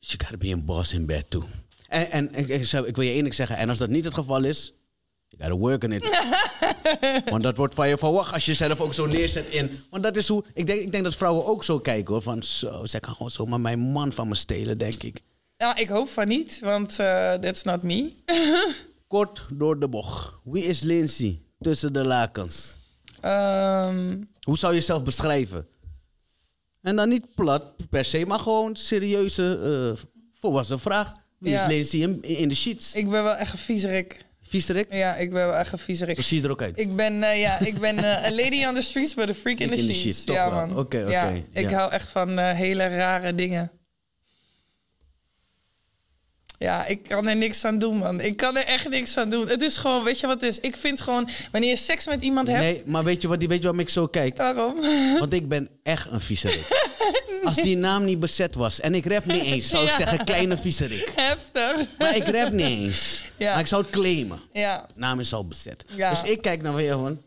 She gotta be a boss in bed, too. En, en, en ik, ik wil je éénig zeggen, en als dat niet het geval is... You gotta work on it. want dat wordt van je verwacht als je zelf ook zo neerzet in. Want dat is hoe. Ik denk, ik denk dat vrouwen ook zo kijken hoor. Van zo, zij kan gewoon zomaar mijn man van me stelen, denk ik. Nou, ik hoop van niet, want uh, that's not me. Kort door de bocht. Wie is Lindsay tussen de lakens? Ehm. Hoe zou je jezelf beschrijven? En dan niet plat per se, maar gewoon serieuze, was eh, volwassen vraag. Wie is Lindsay in, in de sheets? Ik ben wel echt een viezerik. Viezerik? Ja, ik ben wel echt een viezerik. Zo zie je er ook uit. Ik ben, uh, ja, ik ben uh, a lady on the streets, but a freak in the, in sheets. Shit, ja, man. Oké, oké. ik hou echt van eh, hele rare dingen. Ja, ik kan er niks aan doen, man. Ik kan er echt niks aan doen. Het is gewoon, weet je wat het is? Ik vind gewoon, wanneer je seks met iemand hebt... Nee, maar weet je, wat, weet je waarom ik zo kijk? Waarom? Want ik ben echt een viezerik. Als die naam niet bezet was en ik rep niet eens, zou ik zeggen kleine viezerik. Heftig. Maar ik rap niet eens. Maar ik zou het claimen. Ja. Naam is al bezet. Dus ik kijk naar weer van,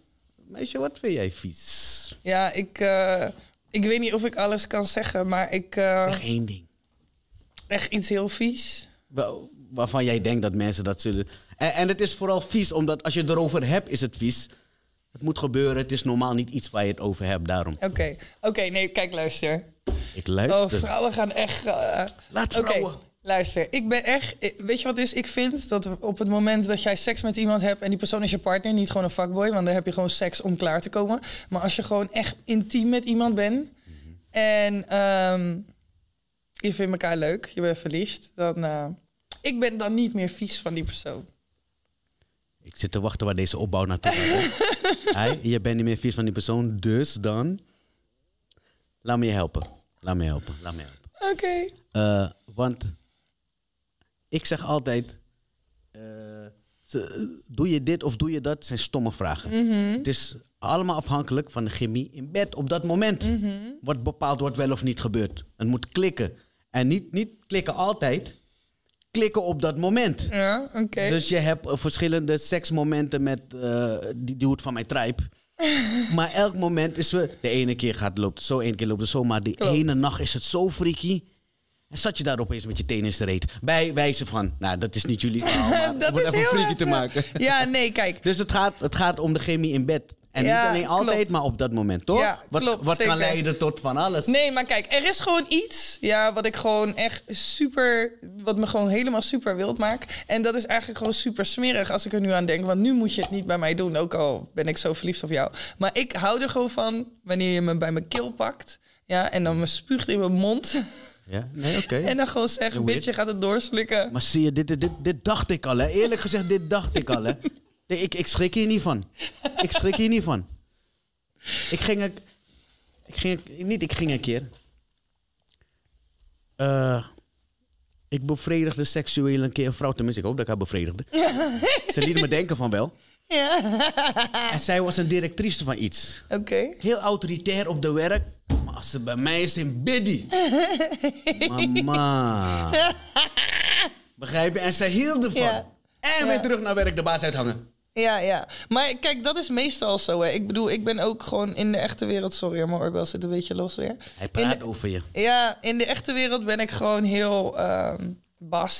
meisje, wat vind jij vies? Ja, ik, eh, ik weet niet of ik alles kan zeggen, maar ik... Eh, zeg één ding. Echt iets heel vies waarvan jij denkt dat mensen dat zullen. En, en, het is vooral vies, omdat als je het erover hebt, is het vies. Het moet gebeuren, het is normaal niet iets waar je het over hebt, daarom. Oké, oké, nee, kijk, luister. Ik luister. Oh, vrouwen gaan echt... Eh, eh, Laat vrouwen. luister, ik ben echt... Weet je wat is? Ik vind dat op het moment dat jij seks met iemand hebt... en die persoon is je partner, niet gewoon een fuckboy... want dan heb je gewoon seks om klaar te komen. Maar als je gewoon echt intiem met iemand bent... en... Ehm, je vindt elkaar leuk, je bent verliefd, dan eh, ik ben dan niet meer vies van die persoon. Ik zit te wachten waar deze opbouw naartoe gaat. je bent niet meer vies van die persoon, dus dan laat me je helpen. Laat me helpen. Laat me helpen. Oké. Eh, want ik zeg altijd: eh, doe je dit of doe je dat? Zijn stomme vragen. Mhm. Het is allemaal afhankelijk van de chemie in bed op dat moment. Mm Wat bepaald wordt wel of niet gebeurt. Het moet klikken. En niet, niet klikken altijd, klikken op dat moment. Ja, oké. Dus je hebt eh, verschillende seksmomenten met eh, die dude van mijn tribe. maar elk moment is we. De ene keer gaat loopt zo, één keer loopt het zo. Maar die ene nacht is het zo freaky. En zat je daar opeens met je tenen in de reet. Bij wijze van, nou, dat is niet jullie verhaal, dat om het even freaky te maken. Ja, nee, kijk. Dus het gaat, het gaat om de chemie in bed. En ja, niet alleen altijd, maar op dat moment, toch? Ja, wat wat kan leiden tot van alles? Nee, maar kijk, er is gewoon iets ja, wat ik gewoon echt super... wat me gewoon helemaal super wild maakt. En dat is eigenlijk gewoon super smerig als ik er nu aan denk. Want nu moet je het niet bij mij doen, ook al ben ik zo verliefd op jou. Maar ik hou er gewoon van wanneer je me bij mijn keel pakt... Ja, en dan me spuugt in mijn mond... Ja? Nee, oké. En dan gewoon zeggen, bitch, je gaat het doorslikken. Maar zie je, dit, dit, dit, dit dacht ik al, hè. Eerlijk gezegd, dit dacht ik al, hè. Nee, ik, ik schrik hier niet van. ik schrik hier niet van. Ik ging een, ik ging, niet ik ging een keer. Eh, ik bevredigde seksueel een keer een vrouw. Tenminste, ik hoop dat ik haar bevredigde. Ze liet me denken van wel. Ja. En zij was een directrice van iets. Oké. Heel autoritair op de werk. Maar als ze bij mij is in biddy. Mama. Begrijp je? En zij hield ervan. En weer terug naar werk de baas uithangen. Ja, ja. Maar kijk, dat is meestal zo. Hè. Ik bedoel, ik ben ook gewoon in de echte wereld... Sorry, mijn oorbel zit een beetje los weer. Hij praat over je. Ja, in de echte wereld ben ik gewoon heel uh,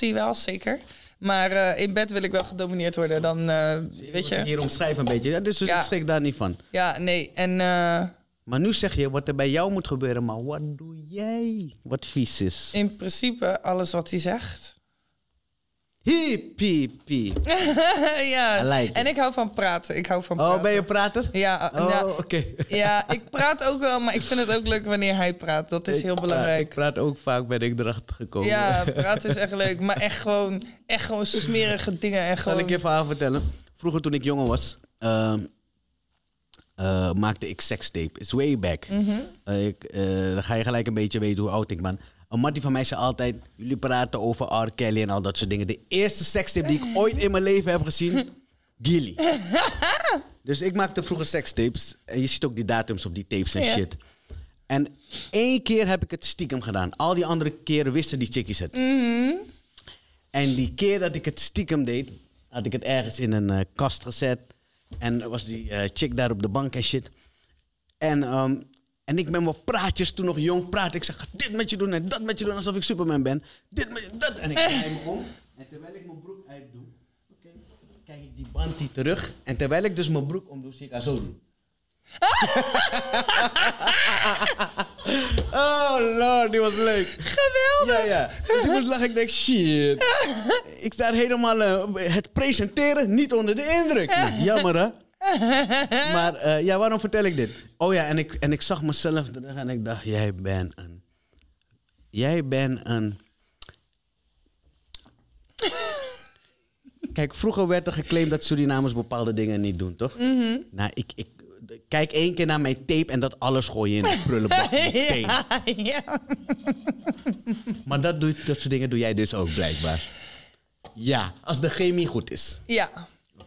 wel, zeker. Maar eh, in bed wil ik wel gedomineerd worden. Dan, uh, weet je... Hier omschrijven een beetje. Ja, dus ik schrik daar niet van. Ja, nee. En... Eh, maar nu zeg je wat er bij jou moet gebeuren, maar wat doe jij? Wat vies is. In principe alles wat hij zegt. Piep, piep, piep. ja, en ik hou van praten. Ik hou van oh, praten. Oh, ben je prater? Ja. Eh, oh, nou, oké. ja, ik praat ook wel, maar ik vind het ook leuk wanneer hij praat. Dat is heel belangrijk. Praat, ik praat ook vaak, ben ik erachter gekomen. Ja, praten is echt leuk. Maar echt gewoon, echt gewoon smerige dingen. Echt Zal ik je verhaal vertellen? Vroeger toen ik jonger was... Ehm, eh, maakte ik sextape. It's way back. Mhm. Eh, dan ga je gelijk een beetje weten hoe oud ik ben. Een mattie van mij zei altijd, jullie praten over R. Kelly en al dat soort dingen. De eerste sekstip die ik ooit in mijn leven heb gezien, Gilly. dus ik maakte vroeger sekstapes. En je ziet ook die datums op die tapes en shit. En één keer heb ik het stiekem gedaan. Al die andere keren wisten die chickies het. Mhm. En die keer dat ik het stiekem deed, had ik het ergens in een eh, kast gezet. En was die eh, chick daar op de bank en shit. En ehm, en ik ben wel praatjes, toen nog jong praat. Ik zeg, ga dit met je doen en dat met je doen, alsof ik Superman ben. Dit met je, dat. En ik draai me om. En terwijl ik mijn broek uitdoe, okay, kijk ik die band die terug. En terwijl ik dus mijn broek omdoe, zie ik haar zo doen. oh lord, die was leuk. Geweldig. Ja, ja. Dus toen moest ik denk, shit. ik sta helemaal eh, het presenteren niet onder de indruk. Jammer hè. maar eh, ja, waarom vertel ik dit? Oh ja, en ik, en ik zag mezelf terug en ik dacht, jij bent een... Jij bent een... Kijk, vroeger werd er geclaimd dat Surinamers bepaalde dingen niet doen, toch? Mm -hmm. Nou, ik, ik kijk één keer naar mijn tape en dat alles gooi je in de prullenbak. ja, ja. maar dat, doe, dat soort dingen doe jij dus ook blijkbaar. Ja, als de chemie goed is. Ja.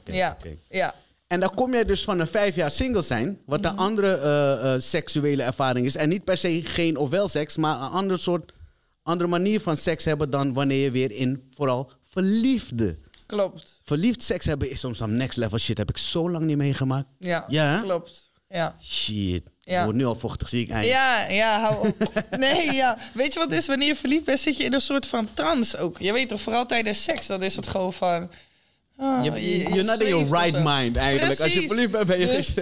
ja, ja. En dan kom je dus van een vijf jaar single zijn, wat een mhm. andere eh, eh, seksuele ervaring is. En niet per se geen of wel seks, maar een ander soort, andere manier van seks hebben dan wanneer je weer in vooral verliefde. Klopt. Verliefd seks hebben is soms aan next level shit. Heb ik zo lang niet meegemaakt. Ja, ja? klopt. Ja. Shit. Ja. Wordt nu al vochtig, zie ik eigenlijk. Ja, ja, hou op. Nee, ja. Weet je wat is? Wanneer je verliefd bent, zit je in een soort van trance ook. Je weet toch, vooral tijdens seks, dan is het gewoon van... Ah, je, je, you're not in your right mind eigenlijk. Als je poliep bent, ben je... Dus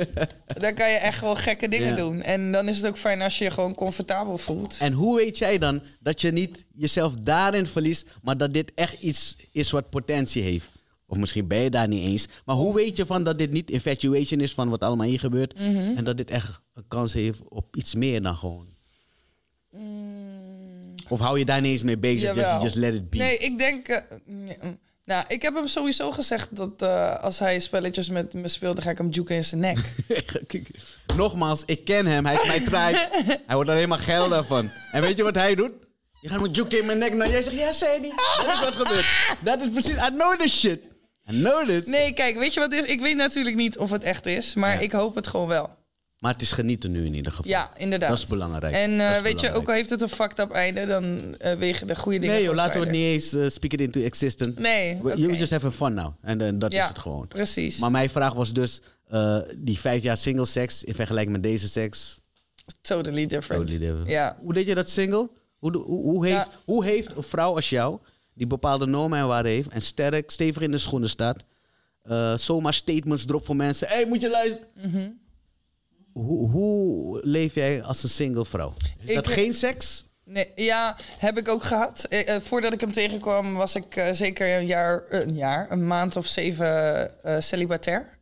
dan kan je echt wel gekke dingen doen. En dan is het ook fijn als je je gewoon comfortabel voelt. En hoe weet jij dan dat je niet jezelf daarin verliest... maar dat dit echt iets is wat potentie heeft? Of misschien ben je daar niet eens. Maar hoe weet je van dat dit niet infatuation is van wat allemaal hier gebeurt... Mhm. en dat dit echt een kans heeft op iets meer dan gewoon? Mm. Of hou je daar niet eens mee bezig? Just, let it be. Nee, ik denk... Eh, mm, mm. Nou, ik heb hem sowieso gezegd dat eh, als hij spelletjes met me speelde, ga ik hem juken in zijn nek. Nogmaals, ik ken hem. Hij is mijn krijg. hij wordt alleen maar geld van. En weet je wat hij doet? Je gaat hem juken in mijn nek. Nou, jij zegt, ja, zei Dat is wat gebeurt. Dat is precies, I know this shit. I know this. Nee, kijk, weet je wat het is? Ik weet natuurlijk niet of het echt is, maar ik hoop het gewoon wel. Maar het is genieten nu in ieder geval. Ja, inderdaad. Dat is belangrijk. En eh, weet je, ook al heeft het een fucked up einde, dan uh, wegen de goede dingen. Nee, joh, laten we het niet eens uh, speak it into existence. Nee. You just have fun now. En dat is het gewoon. Precies. Maar mijn vraag was dus: die vijf jaar single seks in vergelijking met deze seks. Totally different. Totally different. Ja. Hoe deed je dat single? Hoe, hoe, hoe heeft, hoe heeft een vrouw als jou, die bepaalde normen en heeft en sterk, stevig in de schoenen staat, zomaar statements drop voor mensen: hé, hey, moet je luisteren? Mhm hoe, hoe leef jij als een single vrouw? Is dat geen seks? Nee, ja, heb ik ook gehad. Eh, eh voordat ik hem tegenkwam, was ik eh, zeker een jaar, eh, een jaar, een maand of zeven uh, celibatair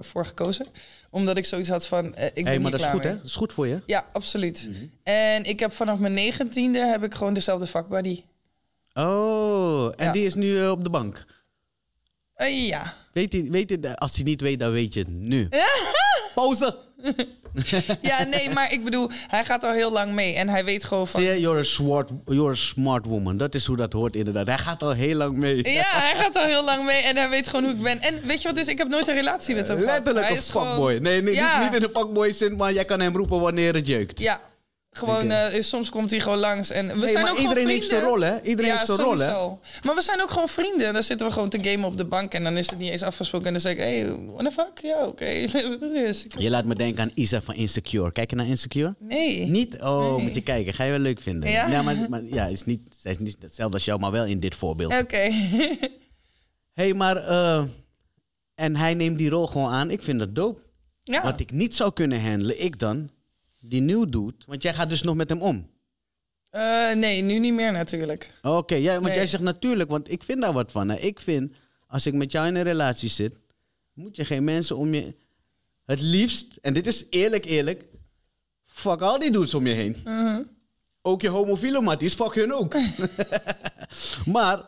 voor gekozen. Omdat ik zoiets had van, ik ben hey, maar dat is goed, hè? Dat is goed voor je. Ja, absoluut. Mhm. En ik heb vanaf mijn negentiende heb ik gewoon dezelfde vakbody. Oh, en die is nu op de bank? ja. Weet je, weet als hij niet weet, dan weet je nu. Pauze! ja, nee, maar ik bedoel, hij gaat al heel lang mee en hij weet gewoon van... See, you're a, smart, smart woman. Dat is hoe dat hoort inderdaad. Hij gaat al heel lang mee. ja, hij gaat al heel lang mee en hij weet gewoon hoe ik ben. En weet je wat is? Ik heb nooit een relatie met hem eh, Letterlijk een fuckboy. Nee, nee niet, niet, in de fuckboy zin, maar jij kan hem roepen wanneer het jeukt. Ja, gewoon, eh, soms komt hij gewoon langs. En we zijn maar ook iedereen heeft zijn rol, hè? Iedereen ja, heeft zijn rol, hè? Maar we zijn ook gewoon vrienden. En dan zitten we gewoon te gamen op de bank. En dan is het niet eens afgesproken. En dan zeg ik, hey, what the fuck? Ja, oké. je laat me denken aan Isa van Insecure. Kijk je naar Insecure? Nee. Niet? Oh, moet je kijken. Ga je wel leuk vinden. Ja, maar, maar, ja, is niet, is niet hetzelfde als jou, maar wel in dit voorbeeld. Oké. hey, maar... Eh, en hij neemt die rol gewoon aan. Ik vind dat dope. Ja. Wat ik niet zou kunnen handelen, ik dan die nieuw doet, want jij gaat dus nog met hem om. Eh, nee, nu niet meer natuurlijk. Oké, want jij zegt natuurlijk, want ik vind daar wat van. Ik vind, als ik met jou in een relatie zit, moet je geen mensen om je. Het liefst, en dit is eerlijk, eerlijk, fuck al die dudes om je heen. Mhm. Ook je homofiele matties, fuck hun ook. maar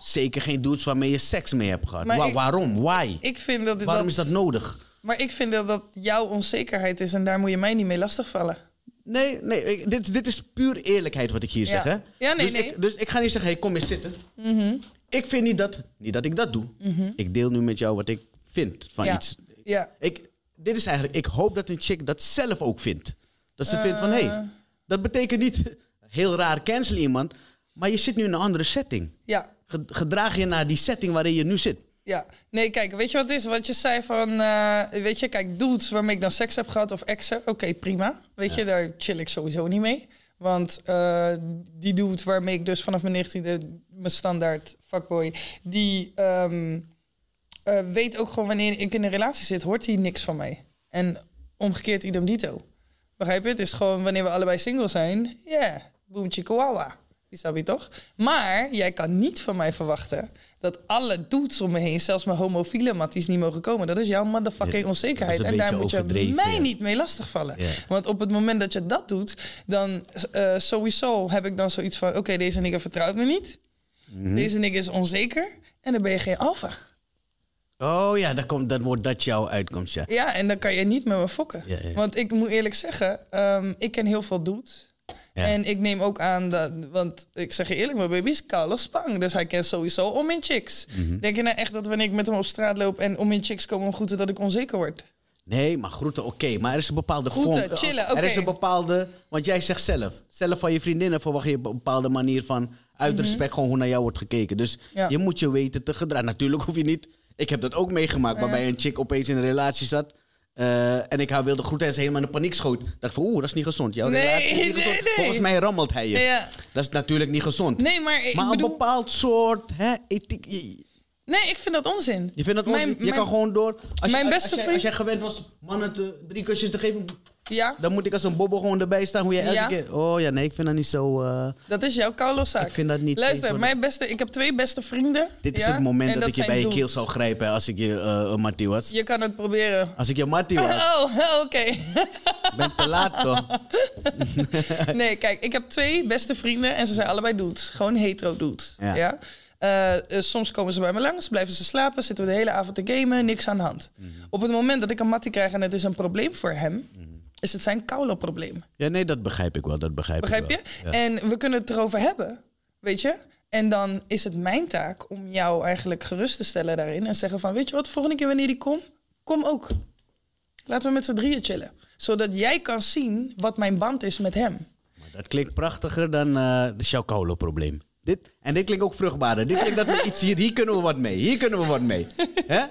zeker geen dudes waarmee je seks mee hebt gehad. waarom? Why? Ik vind dat Waarom is dat nodig? Maar ik vind dat dat jouw onzekerheid is en daar moet je mij niet mee lastigvallen. Nee, nee dit, dit is puur eerlijkheid wat ik hier zeg. Hè? Ja, nee, dus, nee. Ik, dus ik ga niet zeggen, hey, kom eens zitten. Mhm. Ik vind niet dat, niet dat ik dat doe. Mhm. Ik deel nu met jou wat ik vind van iets. Ja. Ik, dit is eigenlijk, ik hoop dat een chick dat zelf ook vindt. Dat ze vindt van, hé, hey, eh. dat betekent niet heel raar cancel iemand, maar je zit nu in een andere setting. Ja. Gedraag je naar die setting waarin je nu zit. Ja, nee, kijk, weet je wat het is? Wat je zei van, eh, weet je, kijk, dudes waarmee ik dan seks heb gehad of exen, oké, prima. Weet je, daar chill ik sowieso niet mee. Want eh, die dude waarmee ik dus vanaf mijn 19e, mijn standaard fuckboy, die ehm, eh, weet ook gewoon wanneer ik in een relatie zit, hoort hij niks van mij. En omgekeerd idem dito. Begrijp je? Het is gewoon wanneer we allebei single zijn, ja, yeah, boemtje koala je toch? Maar jij kan niet van mij verwachten dat alle dudes om me heen, zelfs mijn homofiele matties, niet mogen komen. Dat is jouw motherfucking onzekerheid. En daar moet je mij niet mee lastigvallen. Want op het moment dat je dat doet, dan eh, sowieso heb ik dan zoiets van: oké, deze nigger vertrouwt me niet. Mhm. Deze nigger is onzeker. En dan ben je geen alfa. Oh ja, dan komt, wordt dat jouw uitkomst, ja. Ja, en dan kan je niet met me fokken. Want ik moet eerlijk zeggen, ehm, ik ken heel veel dudes en ik neem ook aan dat, want ik zeg je eerlijk, mijn baby is Carlos Spang. Dus hij kent sowieso om in chicks. Mhm. Denk je nou echt dat wanneer ik met hem op straat loop en om in chicks komen groeten, dat ik onzeker word? Nee, maar groeten oké. Maar er is een bepaalde groeten, Chillen, Er is een bepaalde. Want jij zegt zelf. Zelf van je vriendinnen verwacht je een bepaalde manier van. Uit mhm. respect gewoon hoe naar jou wordt gekeken. Dus je moet je weten te gedragen. Natuurlijk hoef je niet. Ik heb dat ook meegemaakt. Waarbij een chick opeens in een relatie zat. Eh, en ik wilde groeten en ze helemaal in de paniek schoot. dacht van, oeh, dat is niet gezond. Jouw Volgens mij rammelt hij je. Dat is natuurlijk niet gezond. Nee, maar maar een bepaald soort hè, ethiek... Nee, ik vind dat onzin. Je vindt dat onzin? je kan gewoon door... Als mijn beste vriend... als, jij gewend was mannen te, drie kusjes te geven, ja. Dan moet ik als een bobbel gewoon erbij staan. Hoe je elke keer... Oh ja, nee, ik vind dat niet zo... Eh, dat is jouw zaak. Ik vind dat niet... Luister, mijn beste, ik heb twee beste vrienden. Dit is het moment dat, ik je bij je keel zou grijpen als ik je uh, was. Je kan het proberen. Als ik je mattie was. Oh, oh, oké. Okay. ik ben te laat, toch? nee, kijk, ik heb twee beste vrienden en ze zijn allebei dudes. Gewoon hetero dudes. ja? Eh, soms komen ze bij me langs, blijven ze slapen, zitten we de hele avond te gamen, niks aan de hand. Mhm. Op het moment dat ik een mattie krijg en het is een probleem voor hem, mhm is het zijn probleem? Ja, nee, dat begrijp ik wel. Dat begrijp, ik wel. je? En we kunnen het erover hebben, weet je? En dan is het mijn taak om jou eigenlijk gerust te stellen daarin en zeggen van, weet je wat, volgende keer wanneer die komt, kom ook. Laten we met z'n drieën chillen. Zodat jij kan zien wat mijn band is met hem. Maar dat klinkt prachtiger dan uh, eh, de jouw probleem. Dit, en dit klinkt ook vruchtbaarder. Dit klinkt dat we iets hier, hier kunnen we wat mee. Hier kunnen we wat mee. hè?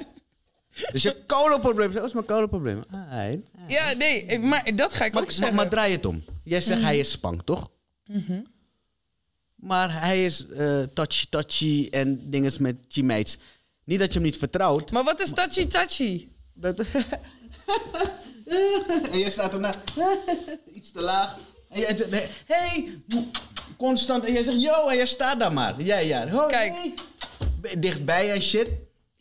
Dus je kolenprobleem. Dat is mijn kolenprobleem. Ah, ja, nee, maar dat ga ik maar, ook zeggen. Maar, draai het om. Jij zegt hij mhm. is spank, toch? Mm Maar hij is uh, eh, touchy-touchy en dingen met teammates. Niet dat je hem niet vertrouwt. Maar wat is touchy-touchy? en jij staat erna iets te laag. En jij nee hey, constant. En jij zegt, yo, en jij staat daar maar. Jij, ja. ja. Kijk. Dichtbij en shit.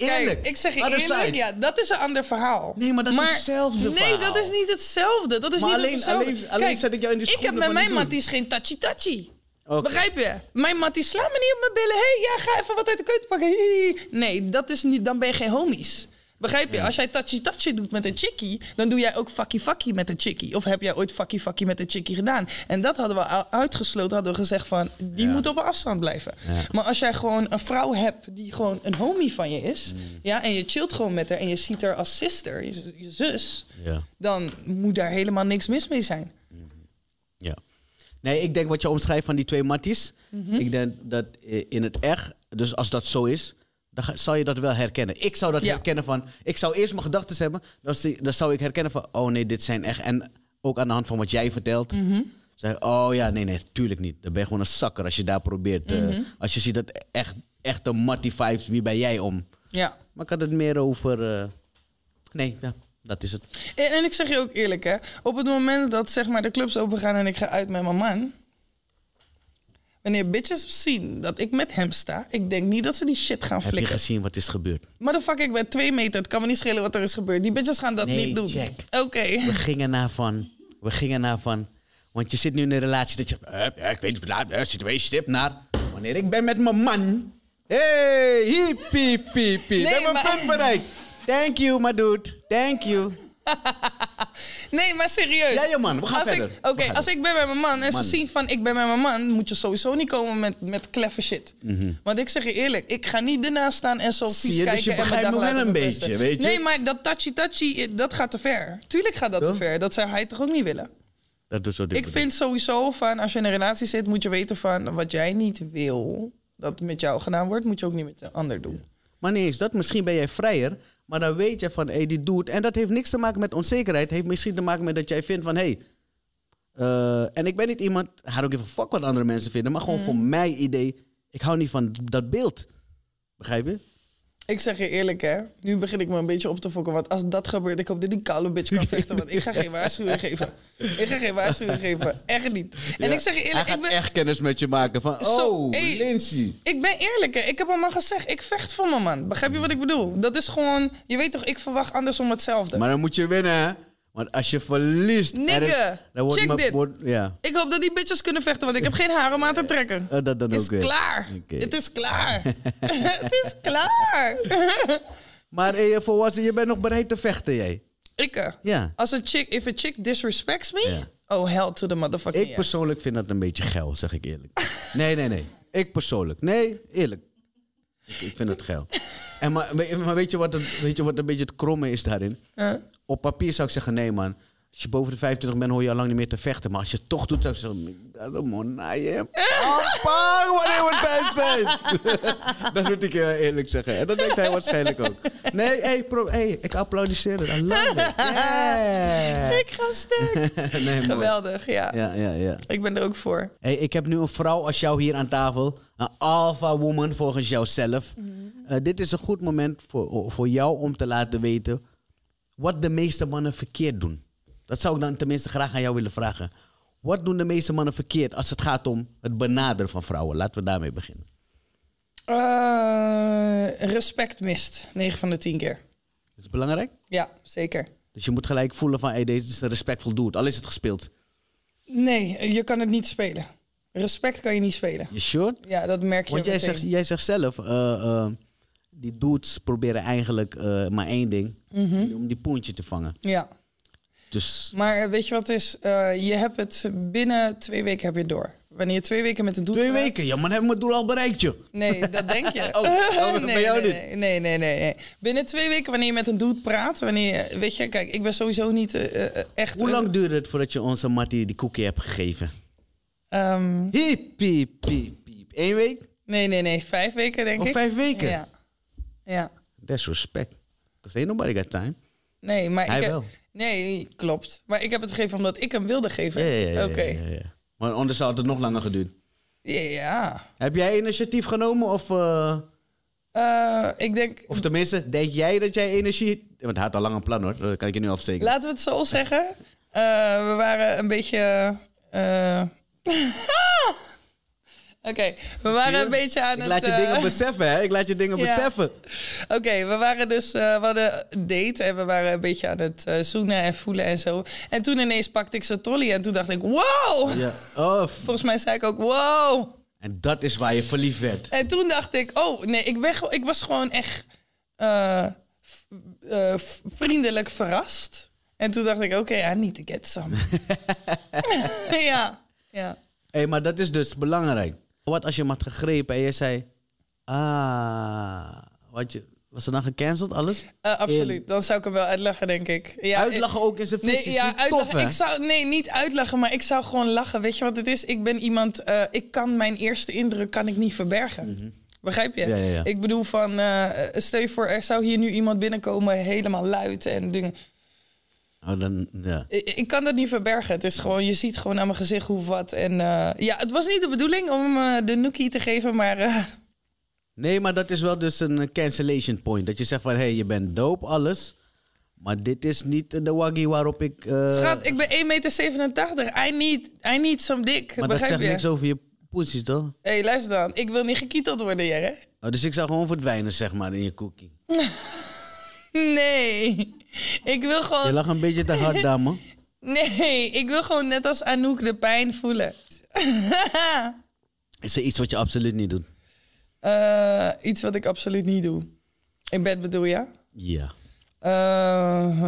Eerlijk. ik zeg je eerlijk, ja, dat is een ander verhaal. Nee, maar dat is hetzelfde verhaal. Nee, dat is niet hetzelfde. Dat is niet alleen, hetzelfde. Alleen, alleen zet ik jou in de schoenen Ik heb met mijn matties geen touchy tachi Begrijp je? Mijn matties slaan me niet op mijn billen. Hé, hey, ja, ga even wat uit de keuken pakken. Nee, dat is niet, dan ben je geen homies. Begrijp je? Als jij touchy touchy doet met een chickie, dan doe jij ook fucky fucky met een chickie. Of heb jij ooit fucky fucky met een chickie gedaan? En dat hadden we uitgesloten, hadden we gezegd van die moet op een afstand blijven. Maar als jij gewoon een vrouw hebt die gewoon een homie van je is, mm. ja, en je chillt gewoon met haar en je ziet haar als sister, je, zus, dan moet daar helemaal niks mis mee zijn. Mm-hmm. Ja. Nee, ik denk wat je omschrijft van die twee matties. Mhm. Ik denk dat in het echt, dus als dat zo is, dan zal je dat wel herkennen. Ik zou dat herkennen van, ik zou eerst mijn gedachten hebben, dan, dan zou ik herkennen van, oh nee, dit zijn echt. En ook aan de hand van wat jij vertelt. Mm Zeg, oh ja, nee, nee, tuurlijk niet. Dan ben je gewoon een zakker als je daar probeert. Eh, mhm. als je ziet dat echt, echt de Marty vibes, wie ben jij om? Ja. Maar ik had het meer over. Eh, nee, dat is het. En, en, ik zeg je ook eerlijk, hè. Op het moment dat zeg maar, de clubs open gaan en ik ga uit met mijn man. Wanneer bitches zien dat ik met hem sta, ik denk niet dat ze die shit gaan flikken. Heb je gezien wat is gebeurd? Motherfuck, ik ben twee meter. Het kan me niet schelen wat er is gebeurd. Die bitches gaan dat niet doen. Oké. We gingen naar van. We gingen naar van. Want je zit nu in een relatie dat je. Eh, eh, ik weet niet, uh, situatie stip naar. Wanneer ik ben met mijn man. Hey, hippie, hippie, hippie. piep. Nee, ben mijn punt bereikt. Thank you, my dude. Thank you. nee, maar serieus. Ja, je man. We gaan als verder. Oké, als ik ben met mijn man en ze zien van ik ben met mijn man, moet je sowieso niet komen met, met kleffe shit. Mhm. Want ik zeg je eerlijk, ik ga niet ernaast staan en zo vies kijken. Dus je begrijpt me wel een beetje, weet je? Nee, maar dat touchy-touchy, eh, dat gaat te ver. Tuurlijk gaat dat te ver. Dat zou hij toch ook niet willen? Dat doet zo ik vind sowieso van, als je in een relatie zit, moet je weten van wat jij niet wil, dat met jou gedaan wordt, moet je ook niet met de ander doen. Maar nee is dat, misschien ben jij vrijer maar dan weet je van, hé, hey, die doet. En dat heeft niks te maken met onzekerheid. Het heeft misschien te maken met dat jij vindt van, hé. Hey, eh, en ik ben niet iemand, haar ook even fuck wat andere mensen vinden. Maar gewoon mm. voor mijn idee, ik hou niet van dat beeld. Begrijp je? Ik zeg je eerlijk, hè. Nu begin ik me een beetje op te fokken. Want als dat gebeurt, ik hoop dat die koude bitch kan vechten. Want ik ga geen waarschuwing geven. Ik ga geen waarschuwing geven. Echt niet. En ik zeg je eerlijk... Hij ik ben... echt kennis met je maken. Van, oh, hey, Lindsay. Ik ben eerlijk, hè. Ik heb hem al gezegd. Ik vecht voor mijn man. Begrijp je wat ik bedoel? Dat is gewoon... Je weet toch, ik verwacht andersom hetzelfde. Maar dan moet je winnen, hè. Want als je verliest... Nigga, dan wordt check dit. Wordt, Ik hoop dat die bitches kunnen vechten, want ik heb geen haar om aan te trekken. Oh, dat dan is ook klaar. Het is klaar. Het is klaar. maar hey, eh, volwassen, je bent nog bereid te vechten, jij? Ik? Eh, ja. Als een chick, if a chick disrespects me... Oh, hell to the motherfucker. Ik persoonlijk vind dat een beetje geil, zeg ik eerlijk. nee, nee, nee. Ik persoonlijk. Nee, eerlijk. Ik, ik vind het geil. En maar, maar weet, je wat weet je wat een beetje het kromme is daarin? Op papier zou ik zeggen, nee man, als je boven de 25 bent, hoor je al lang niet meer te vechten. Maar als je het toch doet, zou ik zeggen... Helemaal naar je wanneer we thuis zijn. dat moet ik heel eh, eerlijk zeggen. En dat denkt hij waarschijnlijk ook. Nee, hey, ik applaudisseer het. I love ik ga stuk. Geweldig, ja. ja. Ja, ja. Ik ben er ook voor. Hey, ik heb nu een vrouw als jou hier aan tafel. Een alpha woman volgens jouzelf. Mhm. Eh, dit is een goed moment voor, voor jou om te laten weten... wat de meeste mannen verkeerd doen. Dat zou ik dan tenminste graag aan jou willen vragen. Wat doen de meeste mannen verkeerd als het gaat om het benaderen van vrouwen? Laten we daarmee beginnen. Eh, respect mist, 9 van de 10 keer. Is het belangrijk? Ja, zeker. Dus je moet gelijk voelen van, hey, deze is respectvol doet, al is het gespeeld. Nee, je kan het niet spelen. Respect kan je niet spelen. Je sure? Ja, dat merk je Want jij zegt, jij zegt zelf, eh, eh, die dudes proberen eigenlijk maar één ding, mhm. om die poentje te vangen. Ja. Dus maar eh, weet je wat is? Eh, je hebt het binnen twee weken heb je door. Wanneer je twee weken met een doel Twee weken? Ja, maar hebben we het doel al bereikt, joh. Nee, dat denk je. oh, oh nee, jou nee, Nee, nee, nee, Binnen twee weken, wanneer je met een doel praat, wanneer weet je, kijk, ik ben sowieso niet eh, echt... Hoe lang duurde het voordat je onze Mattie die koekje hebt gegeven? Um, hiep, piep, piep, piep. Eén week? Nee, nee, nee. Vijf weken, denk ik. Oh, ik. vijf weken? Ja. ja. That's respect. Because ain't nobody got time. Nee, maar Hij wel. Nee, klopt. Maar ik heb het gegeven omdat ik hem wilde geven. Ja, ja, ja, Maar anders had het nog langer geduurd. Ja. Heb jij initiatief genomen of... Eh, eh, ik denk... Of tenminste, denk jij dat jij energie... Want hij had al lang een plan hoor, dat kan ik je nu afzekeren. Laten we het zo zeggen. Eh, we waren een beetje... Oké, we waren een beetje aan het. ik laat je dingen eh, beseffen, hè? Ik laat je dingen beseffen. Oké, we waren dus... Uh, we hadden een date en we waren een beetje aan het eh, zoenen en voelen en zo. En toen ineens pakte ik zijn trolley en toen dacht ik, wow! Ja. Oh. Volgens mij zei ik ook, wow! En dat is waar je verliefd werd. En toen dacht ik, oh nee, ik, weg, ik was gewoon echt vriendelijk verrast. En toen dacht ik, oké, I need to get some. ja, ja. Hé, hey, maar dat is dus belangrijk. Wat als je hem had gegrepen en je zei... Ah, wat je... Was er dan gecanceld, alles? Eh, absoluut. Dan zou ik hem wel uitlachen, denk ik. Ja, uitlachen ook in zijn vis nee, ja, ik zou, nee, niet uitlachen, maar ik zou gewoon lachen. Weet je wat het is? Ik ben iemand... Eh, ik kan mijn eerste indruk kan ik niet verbergen. Mhm. Begrijp je? Ik bedoel van, uh, voor, er zou hier nu iemand binnenkomen helemaal luid en dingen. Oh, dan, ja. ik, kan dat niet verbergen. Het is gewoon, je ziet gewoon aan mijn gezicht hoe wat. En eh, ja, het was niet de bedoeling om uh, de nookie te geven, maar. Eh, nee, maar dat is wel dus een cancellation point. Dat je zegt van hé, hey, je bent doop, alles. Maar dit is niet de waggie waarop ik. Schat, ik ben 1,87 meter. 87. I need, I need some dik. Maar dat zegt niks over je poesjes, toch? Hé, hey, luister dan. Ik wil niet gekieteld worden, hè? Oh, dus ik zou gewoon verdwijnen, zeg maar, in je cookie. nee ik wil gewoon... Je lag een beetje te hard, dame. nee, ik wil gewoon net als Anouk de pijn voelen. Is er iets wat je absoluut niet doet? Eh, iets wat ik absoluut niet doe. In bed bedoel je? Ja. Eh,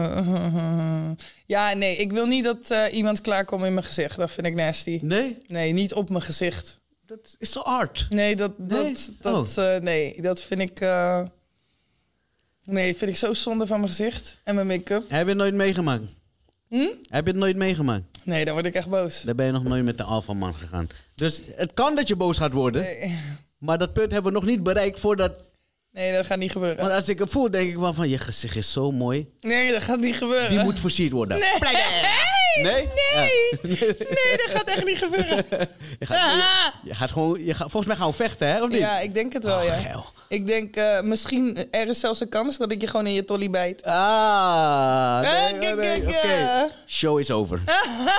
ja, nee, ik wil niet dat uh, iemand klaarkomt in mijn gezicht. Dat vind ik nasty. Nee? Nee, niet op mijn gezicht. Dat is zo hard. Nee, dat, dat, dat oh. nee, dat vind ik... Nee, vind ik zo zonde van mijn gezicht en mijn make-up. Heb je het nooit meegemaakt? Hm? Heb je het nooit meegemaakt? Nee, dan word ik echt boos. Daar ben je nog nooit met de alpha man gegaan. Dus het kan dat je boos gaat worden. Nee. Maar dat punt hebben we nog niet bereikt voordat... Nee, dat gaat niet gebeuren. Want als ik het voel, denk ik wel van... Je gezicht is zo mooi. Nee, dat gaat niet gebeuren. Die moet versierd worden. Nee! Nee? Nee! Nee, dat gaat echt niet gebeuren. je, gaat, je, gaat, gewoon... Je gaat, volgens mij gaan we vechten, hè? Of niet? Ja, ik denk het wel, ja. Ik denk, uh, misschien er is zelfs een kans dat ik je gewoon in je tolly bijt. Ah. Nee, eh, eh. Show is over.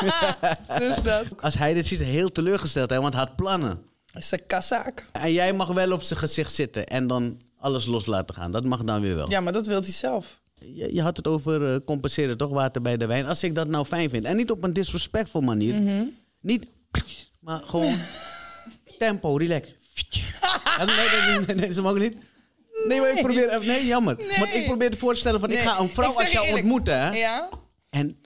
dus dat. Als hij dit ziet, heel teleurgesteld, hè, want hij had plannen. Dat is een kassaak. En jij mag wel op zijn gezicht zitten en dan alles los laten gaan. Dat mag dan weer wel. Ja, maar dat wilt hij zelf. Je, je had het over compenseren, toch? Water bij de wijn. Als ik dat nou fijn vind. En niet op een disrespectful manier. Mhm. Niet, maar gewoon tempo, relax. Ah, nee, nee, nee, ze mogen niet. Nee, maar ik probeer. Nee, jammer. Nee. Maar ik probeer te voorstellen van ik ga een vrouw als jou ontmoeten. Hè? Ja. En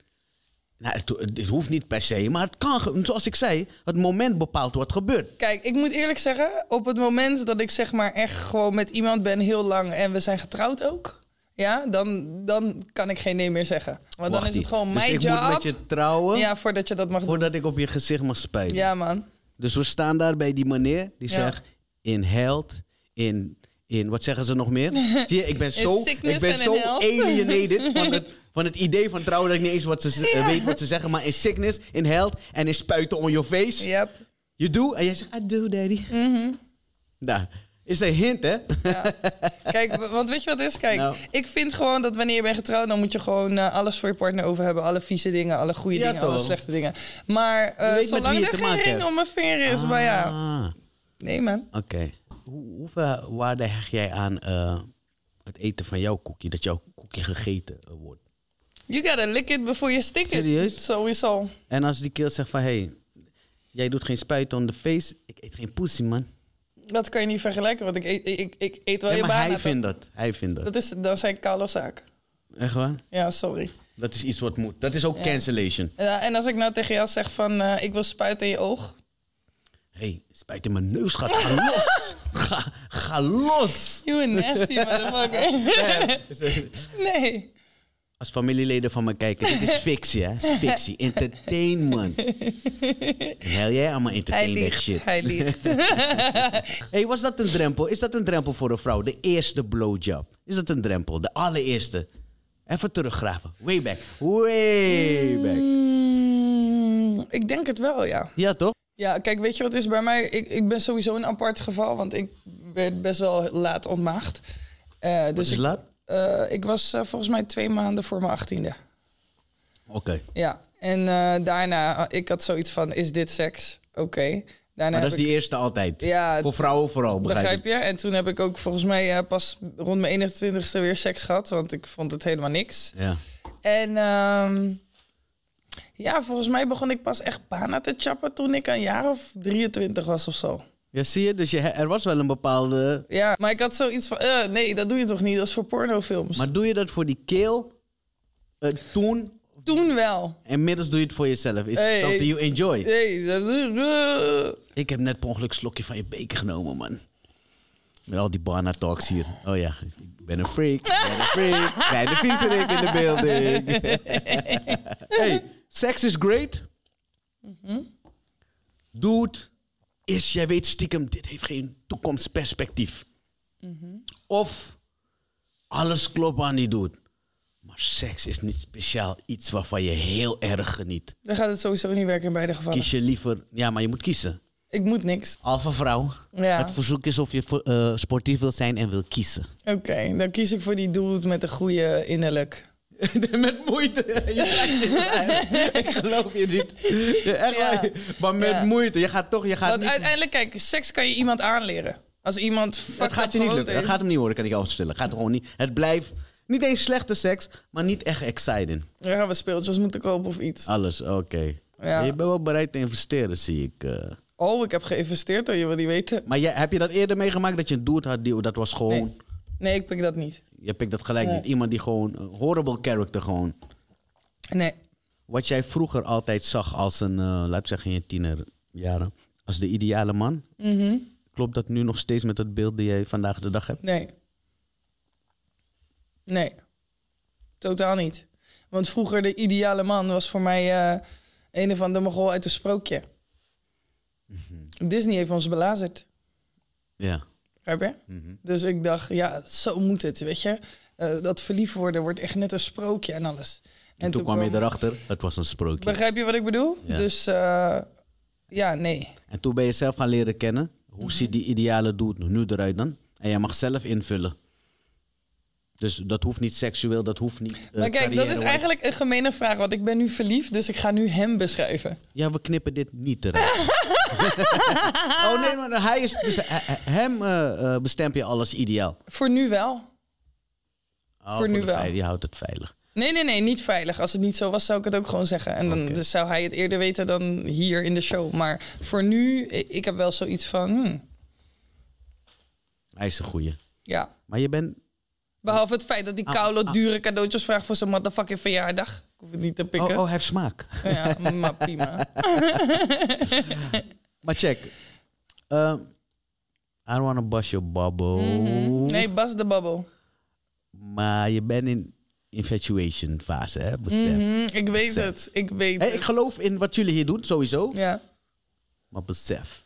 nou, het, het, hoeft niet per se, maar het kan, zoals ik zei, het moment bepaalt wat gebeurt. Kijk, ik moet eerlijk zeggen, op het moment dat ik zeg maar echt gewoon met iemand ben heel lang en we zijn getrouwd ook. Ja, dan, dan kan ik geen nee meer zeggen. Want dan is het gewoon dus mijn dus ik Moet met je trouwen. Ja, voordat je dat mag Voordat ik op je gezicht mag spelen. Ja, man. Dus we staan daar bij die meneer die zegt: in held, in, in wat zeggen ze nog meer? je, ik ben zo, ik ben zo alienated van het, van het idee van trouwen dat ik niet eens wat ze, weet wat ze zeggen, maar in sickness, in held en in spuiten on your face. Yep. You do, en jij zegt, I do, daddy. Mm -hmm. Nou, is een hint, hè? Ja. Kijk, want weet je wat is? Kijk, nou. ik vind gewoon dat wanneer je bent getrouwd, dan moet je gewoon eh, alles voor je partner over hebben. Alle vieze dingen, alle goede dingen, alle slechte dingen. Maar eh, zolang er geen ring om mijn vinger is, maar ja. Ah. Nee, man. Oké. Okay. Hoe, hoeveel waarde hecht jij aan eh, het eten van jouw koekje? Dat jouw koekje gegeten wordt? You gotta lick it before you stick it. Serieus? Sowieso. En als die keel zegt van... Hey, jij doet geen spuit on de face. Ik eet geen pussy, man. Dat kan je niet vergelijken, want ik eet, ik, ik eet wel nee, je maar hij vindt dat. Hij vindt dat. Dat is dan zijn koude zaak. Echt waar? Ja, sorry. Dat is iets wat moet. Dat is ook cancellation. Ja, en als ik nou tegen jou zeg van... Eh, ik wil spuiten in je oog hey, spijt in mijn neus gaat, ga los. Ga, ga los. You nasty motherfucker. nee. Als familieleden van me kijken, dit is fictie, hè? Is fictie, entertainment. Hel jij allemaal entertainment shit. Hij liegt. hey, was dat een drempel? Is dat een drempel voor een vrouw? De eerste blowjob. Is dat een drempel? De allereerste. Even teruggraven. Way back. Way back. Mm, ik denk het wel, ja. Ja, toch? Ja, kijk, weet je wat is bij mij? Ik, ik ben sowieso een apart geval, want ik werd best wel laat ontmaagd. Uh, dus is ik, laat? Eh, ik was eh, volgens mij twee maanden voor mijn achttiende. Oké. Ja, en daarna, ik had zoiets van, is dit seks? Oké. maar dat is die eerste altijd. Ja, voor vrouwen vooral, begrijp, begrijp je? En toen heb ik ook volgens mij pas rond mijn 21ste weer seks gehad, want ik vond het helemaal niks. Ja. En... Ehm, ja, volgens mij begon ik pas echt bana te chappen toen ik een jaar of 23 was of zo. Ja, zie je? Dus je, er was wel een bepaalde... Ja, maar ik had zoiets van, eh, nee, dat doe je toch niet? Dat is voor pornofilms. Maar doe je dat voor die keel eh, toen toen wel. Inmiddels doe je het voor jezelf. Is hey, something you enjoy? Hey. Ik heb net per ongeluk een slokje van je beker genomen, man. Met al die bana talks hier. Oh ja, ik ben een freak. Ik ben een freak. Kleine viezerik in de building. hey, Sex is great. Mm Dude, is jij weet stiekem, dit heeft geen toekomstperspectief. Of alles klopt aan die dude. Maar seks is niet speciaal iets waarvan je heel erg geniet. Dan gaat het sowieso niet werken in beide gevallen. Kies je liever, ja, maar je moet kiezen. Ik moet niks. Alpha vrouw. Het verzoek is of je eh, sportief wil zijn en wil kiezen. Oké, dan kies ik voor die dude met een goede innerlijk. met moeite. ik geloof je niet. Echt Maar met moeite. Je gaat toch. Je gaat Want niet... uiteindelijk, kijk, seks kan je iemand aanleren. Als iemand. Het gaat je niet lukken. Dat gaat hem niet worden, kan ik je afstellen. Gaat gewoon niet. Het blijft. Niet eens slechte seks, maar niet echt exciting. Ja, we speeltjes moeten kopen of iets. Alles, oké. Je bent wel bereid te investeren, zie ik. Eh. Oh, ik heb geïnvesteerd, hoor, je wil niet weten. Maar jij, heb je dat eerder meegemaakt, dat je een doet had die dat was gewoon... Nee, ik pik dat niet. Je pikt dat gelijk niet. Iemand die gewoon, een horrible character gewoon. Nee. Wat jij vroeger altijd zag als een, eh, laat ik zeggen in je tienerjaren, als de ideale man. Mhm. Klopt dat nu nog steeds met het beeld dat jij vandaag de dag hebt? Nee. Nee. Totaal niet. Want vroeger de ideale man was voor mij eh, een of de mogol uit een sprookje. Mhm. Disney heeft ons belazerd. Ja. Mhm. Dus ik dacht, ja, zo moet het, weet je. Eh, dat verliefd worden wordt echt net een sprookje en alles. En, toen, kwam je erachter, het was een sprookje. Begrijp je wat ik bedoel? Dus eh, ja, nee. En toen ben je zelf gaan leren kennen. Hoe mhm. ziet die ideale doet nu eruit dan? En jij mag zelf invullen. Dus dat hoeft niet seksueel, dat hoeft niet. Eh, maar kijk, dat is eigenlijk een gemene vraag, want ik ben nu verliefd, dus ik ga nu hem beschrijven. Ja, we knippen dit niet eruit. oh nee, maar hij is, dus eh, eh, hem uh, eh, bestempel je alles ideaal. Voor nu wel. Oh, voor, nu wel. Die houdt het veilig. Nee, nee, nee, niet veilig. Als het niet zo was, zou ik het ook gewoon zeggen. En dan dus zou hij het eerder weten dan hier in de show. Maar voor nu, ik heb wel zoiets van. Hmm. Hij is een goeie. Ja. Maar je bent. Behalve het feit dat die ah, koude ah. dure cadeautjes vraagt voor zijn motherfucking verjaardag. Ik hoef het niet te oh, pikken. Oh, oh heeft smaak. Ja, maar prima. maar check. Ehm, I don't want to bust your bubble. Mhm. Nee, bust de bubble. Maar je bent in infatuation fase, hè? Besef. Mhm, ik weet het. Ik weet het. Ik geloof in wat jullie hier doen, sowieso. Ja. Maar besef.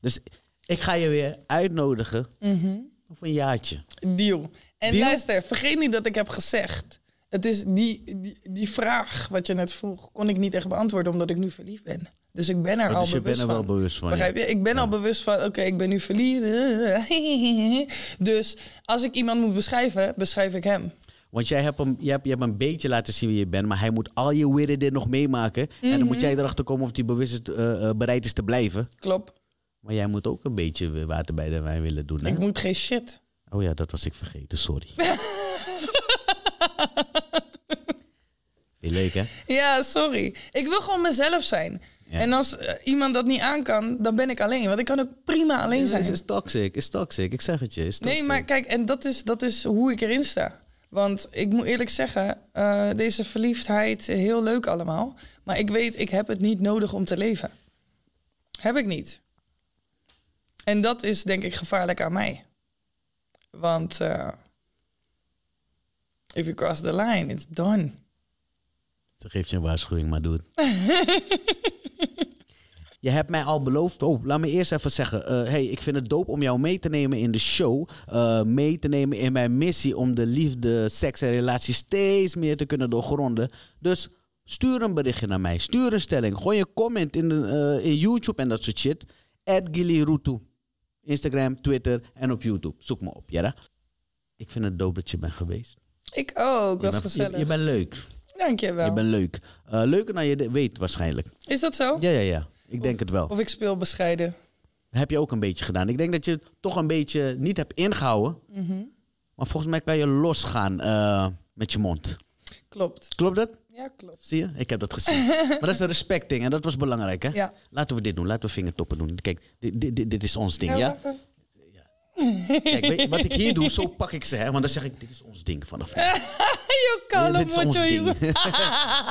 Dus ik ga je weer uitnodigen mm voor een jaartje. Deal. En luister, vergeet niet dat ik heb gezegd het is die, die, die, vraag wat je net vroeg, kon ik niet echt beantwoorden omdat ik nu verliefd ben. Dus ik ben er oh, al dus bewust je bent er wel bewust van. Begrijp je? Ik ben al bewust van, oké, ik ben nu verliefd. dus als ik iemand moet beschrijven, beschrijf ik hem. Want jij hebt, hem, Je hebt, je hebt een beetje laten zien wie je bent, maar hij moet al je weirden nog meemaken. En dan moet mhm. jij erachter komen of hij bewust eh, eh, bereid is te blijven. Klopt. Maar jij moet ook een beetje water bij de wijn willen doen. Hè? Ik moet geen shit. Oh ja, dat was ik vergeten, sorry. Je leek, hè? ja, sorry. Ik wil gewoon mezelf zijn. En als eh, iemand dat niet aan kan, dan ben ik alleen. Want ik kan ook prima alleen zijn. Het is, toxic, is toxic. Ik zeg het je. Is toxic. Nee, maar kijk, en dat is, dat is hoe ik erin sta. Want ik moet eerlijk zeggen, eh, deze verliefdheid, heel leuk allemaal. Maar ik weet, ik heb het niet nodig om te leven. Heb ik niet. En dat is denk ik gevaarlijk aan mij. Want eh, if you cross the line, it's done. Geef je een waarschuwing, maar doe het. je hebt mij al beloofd. Oh, laat me eerst even zeggen. Uh, hey, ik vind het doop om jou mee te nemen in de show. Eh, mee te nemen in mijn missie om de liefde, seks en relaties steeds meer te kunnen doorgronden. Dus stuur een berichtje naar mij. Stuur een stelling. Gooi een comment in, de, eh, in YouTube en dat soort shit. At Instagram, Twitter en op YouTube. Zoek me op, ja? Ik vind het dope dat je bent geweest. Ik ook, was gezellig. Je, je bent leuk. Dankjewel. Je bent leuk. Eh, leuker dan je weet waarschijnlijk. Is dat zo? Ja, ja, ja. Ik denk het wel. Of ik speel bescheiden. Heb je ook een beetje gedaan. Ik denk dat je het toch een beetje niet hebt ingehouden. Mhm. Maar volgens mij kan je losgaan uh, met je mond. Klopt. Klopt dat? Ja, klopt. Zie je? Ik heb dat gezien. maar dat is een respecting, en dat was belangrijk, hè? Ja. Laten we dit doen. Laten we vingertoppen doen. Kijk, dit, dit, dit is ons ding, ja? ja? Kijk, je, wat ik hier doe, zo pak ik ze. Hè, want dan zeg ik, dit is ons ding vanaf nu. dit is ons ding.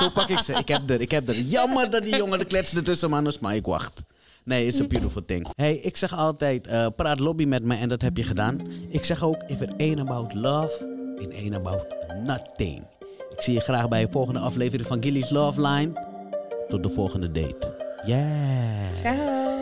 zo pak ik ze. Ik heb er, ik heb er. Jammer dat die jongen de kletsen tussen man, maar ik wacht. Nee, it's a beautiful thing. Hey, ik zeg altijd, eh, praat lobby met me en dat heb je gedaan. Ik zeg ook, if it ain't about love, it ain't about nothing. Ik zie je graag bij de volgende aflevering van Gilly's Love Line. Tot de volgende date. Yeah. Ciao.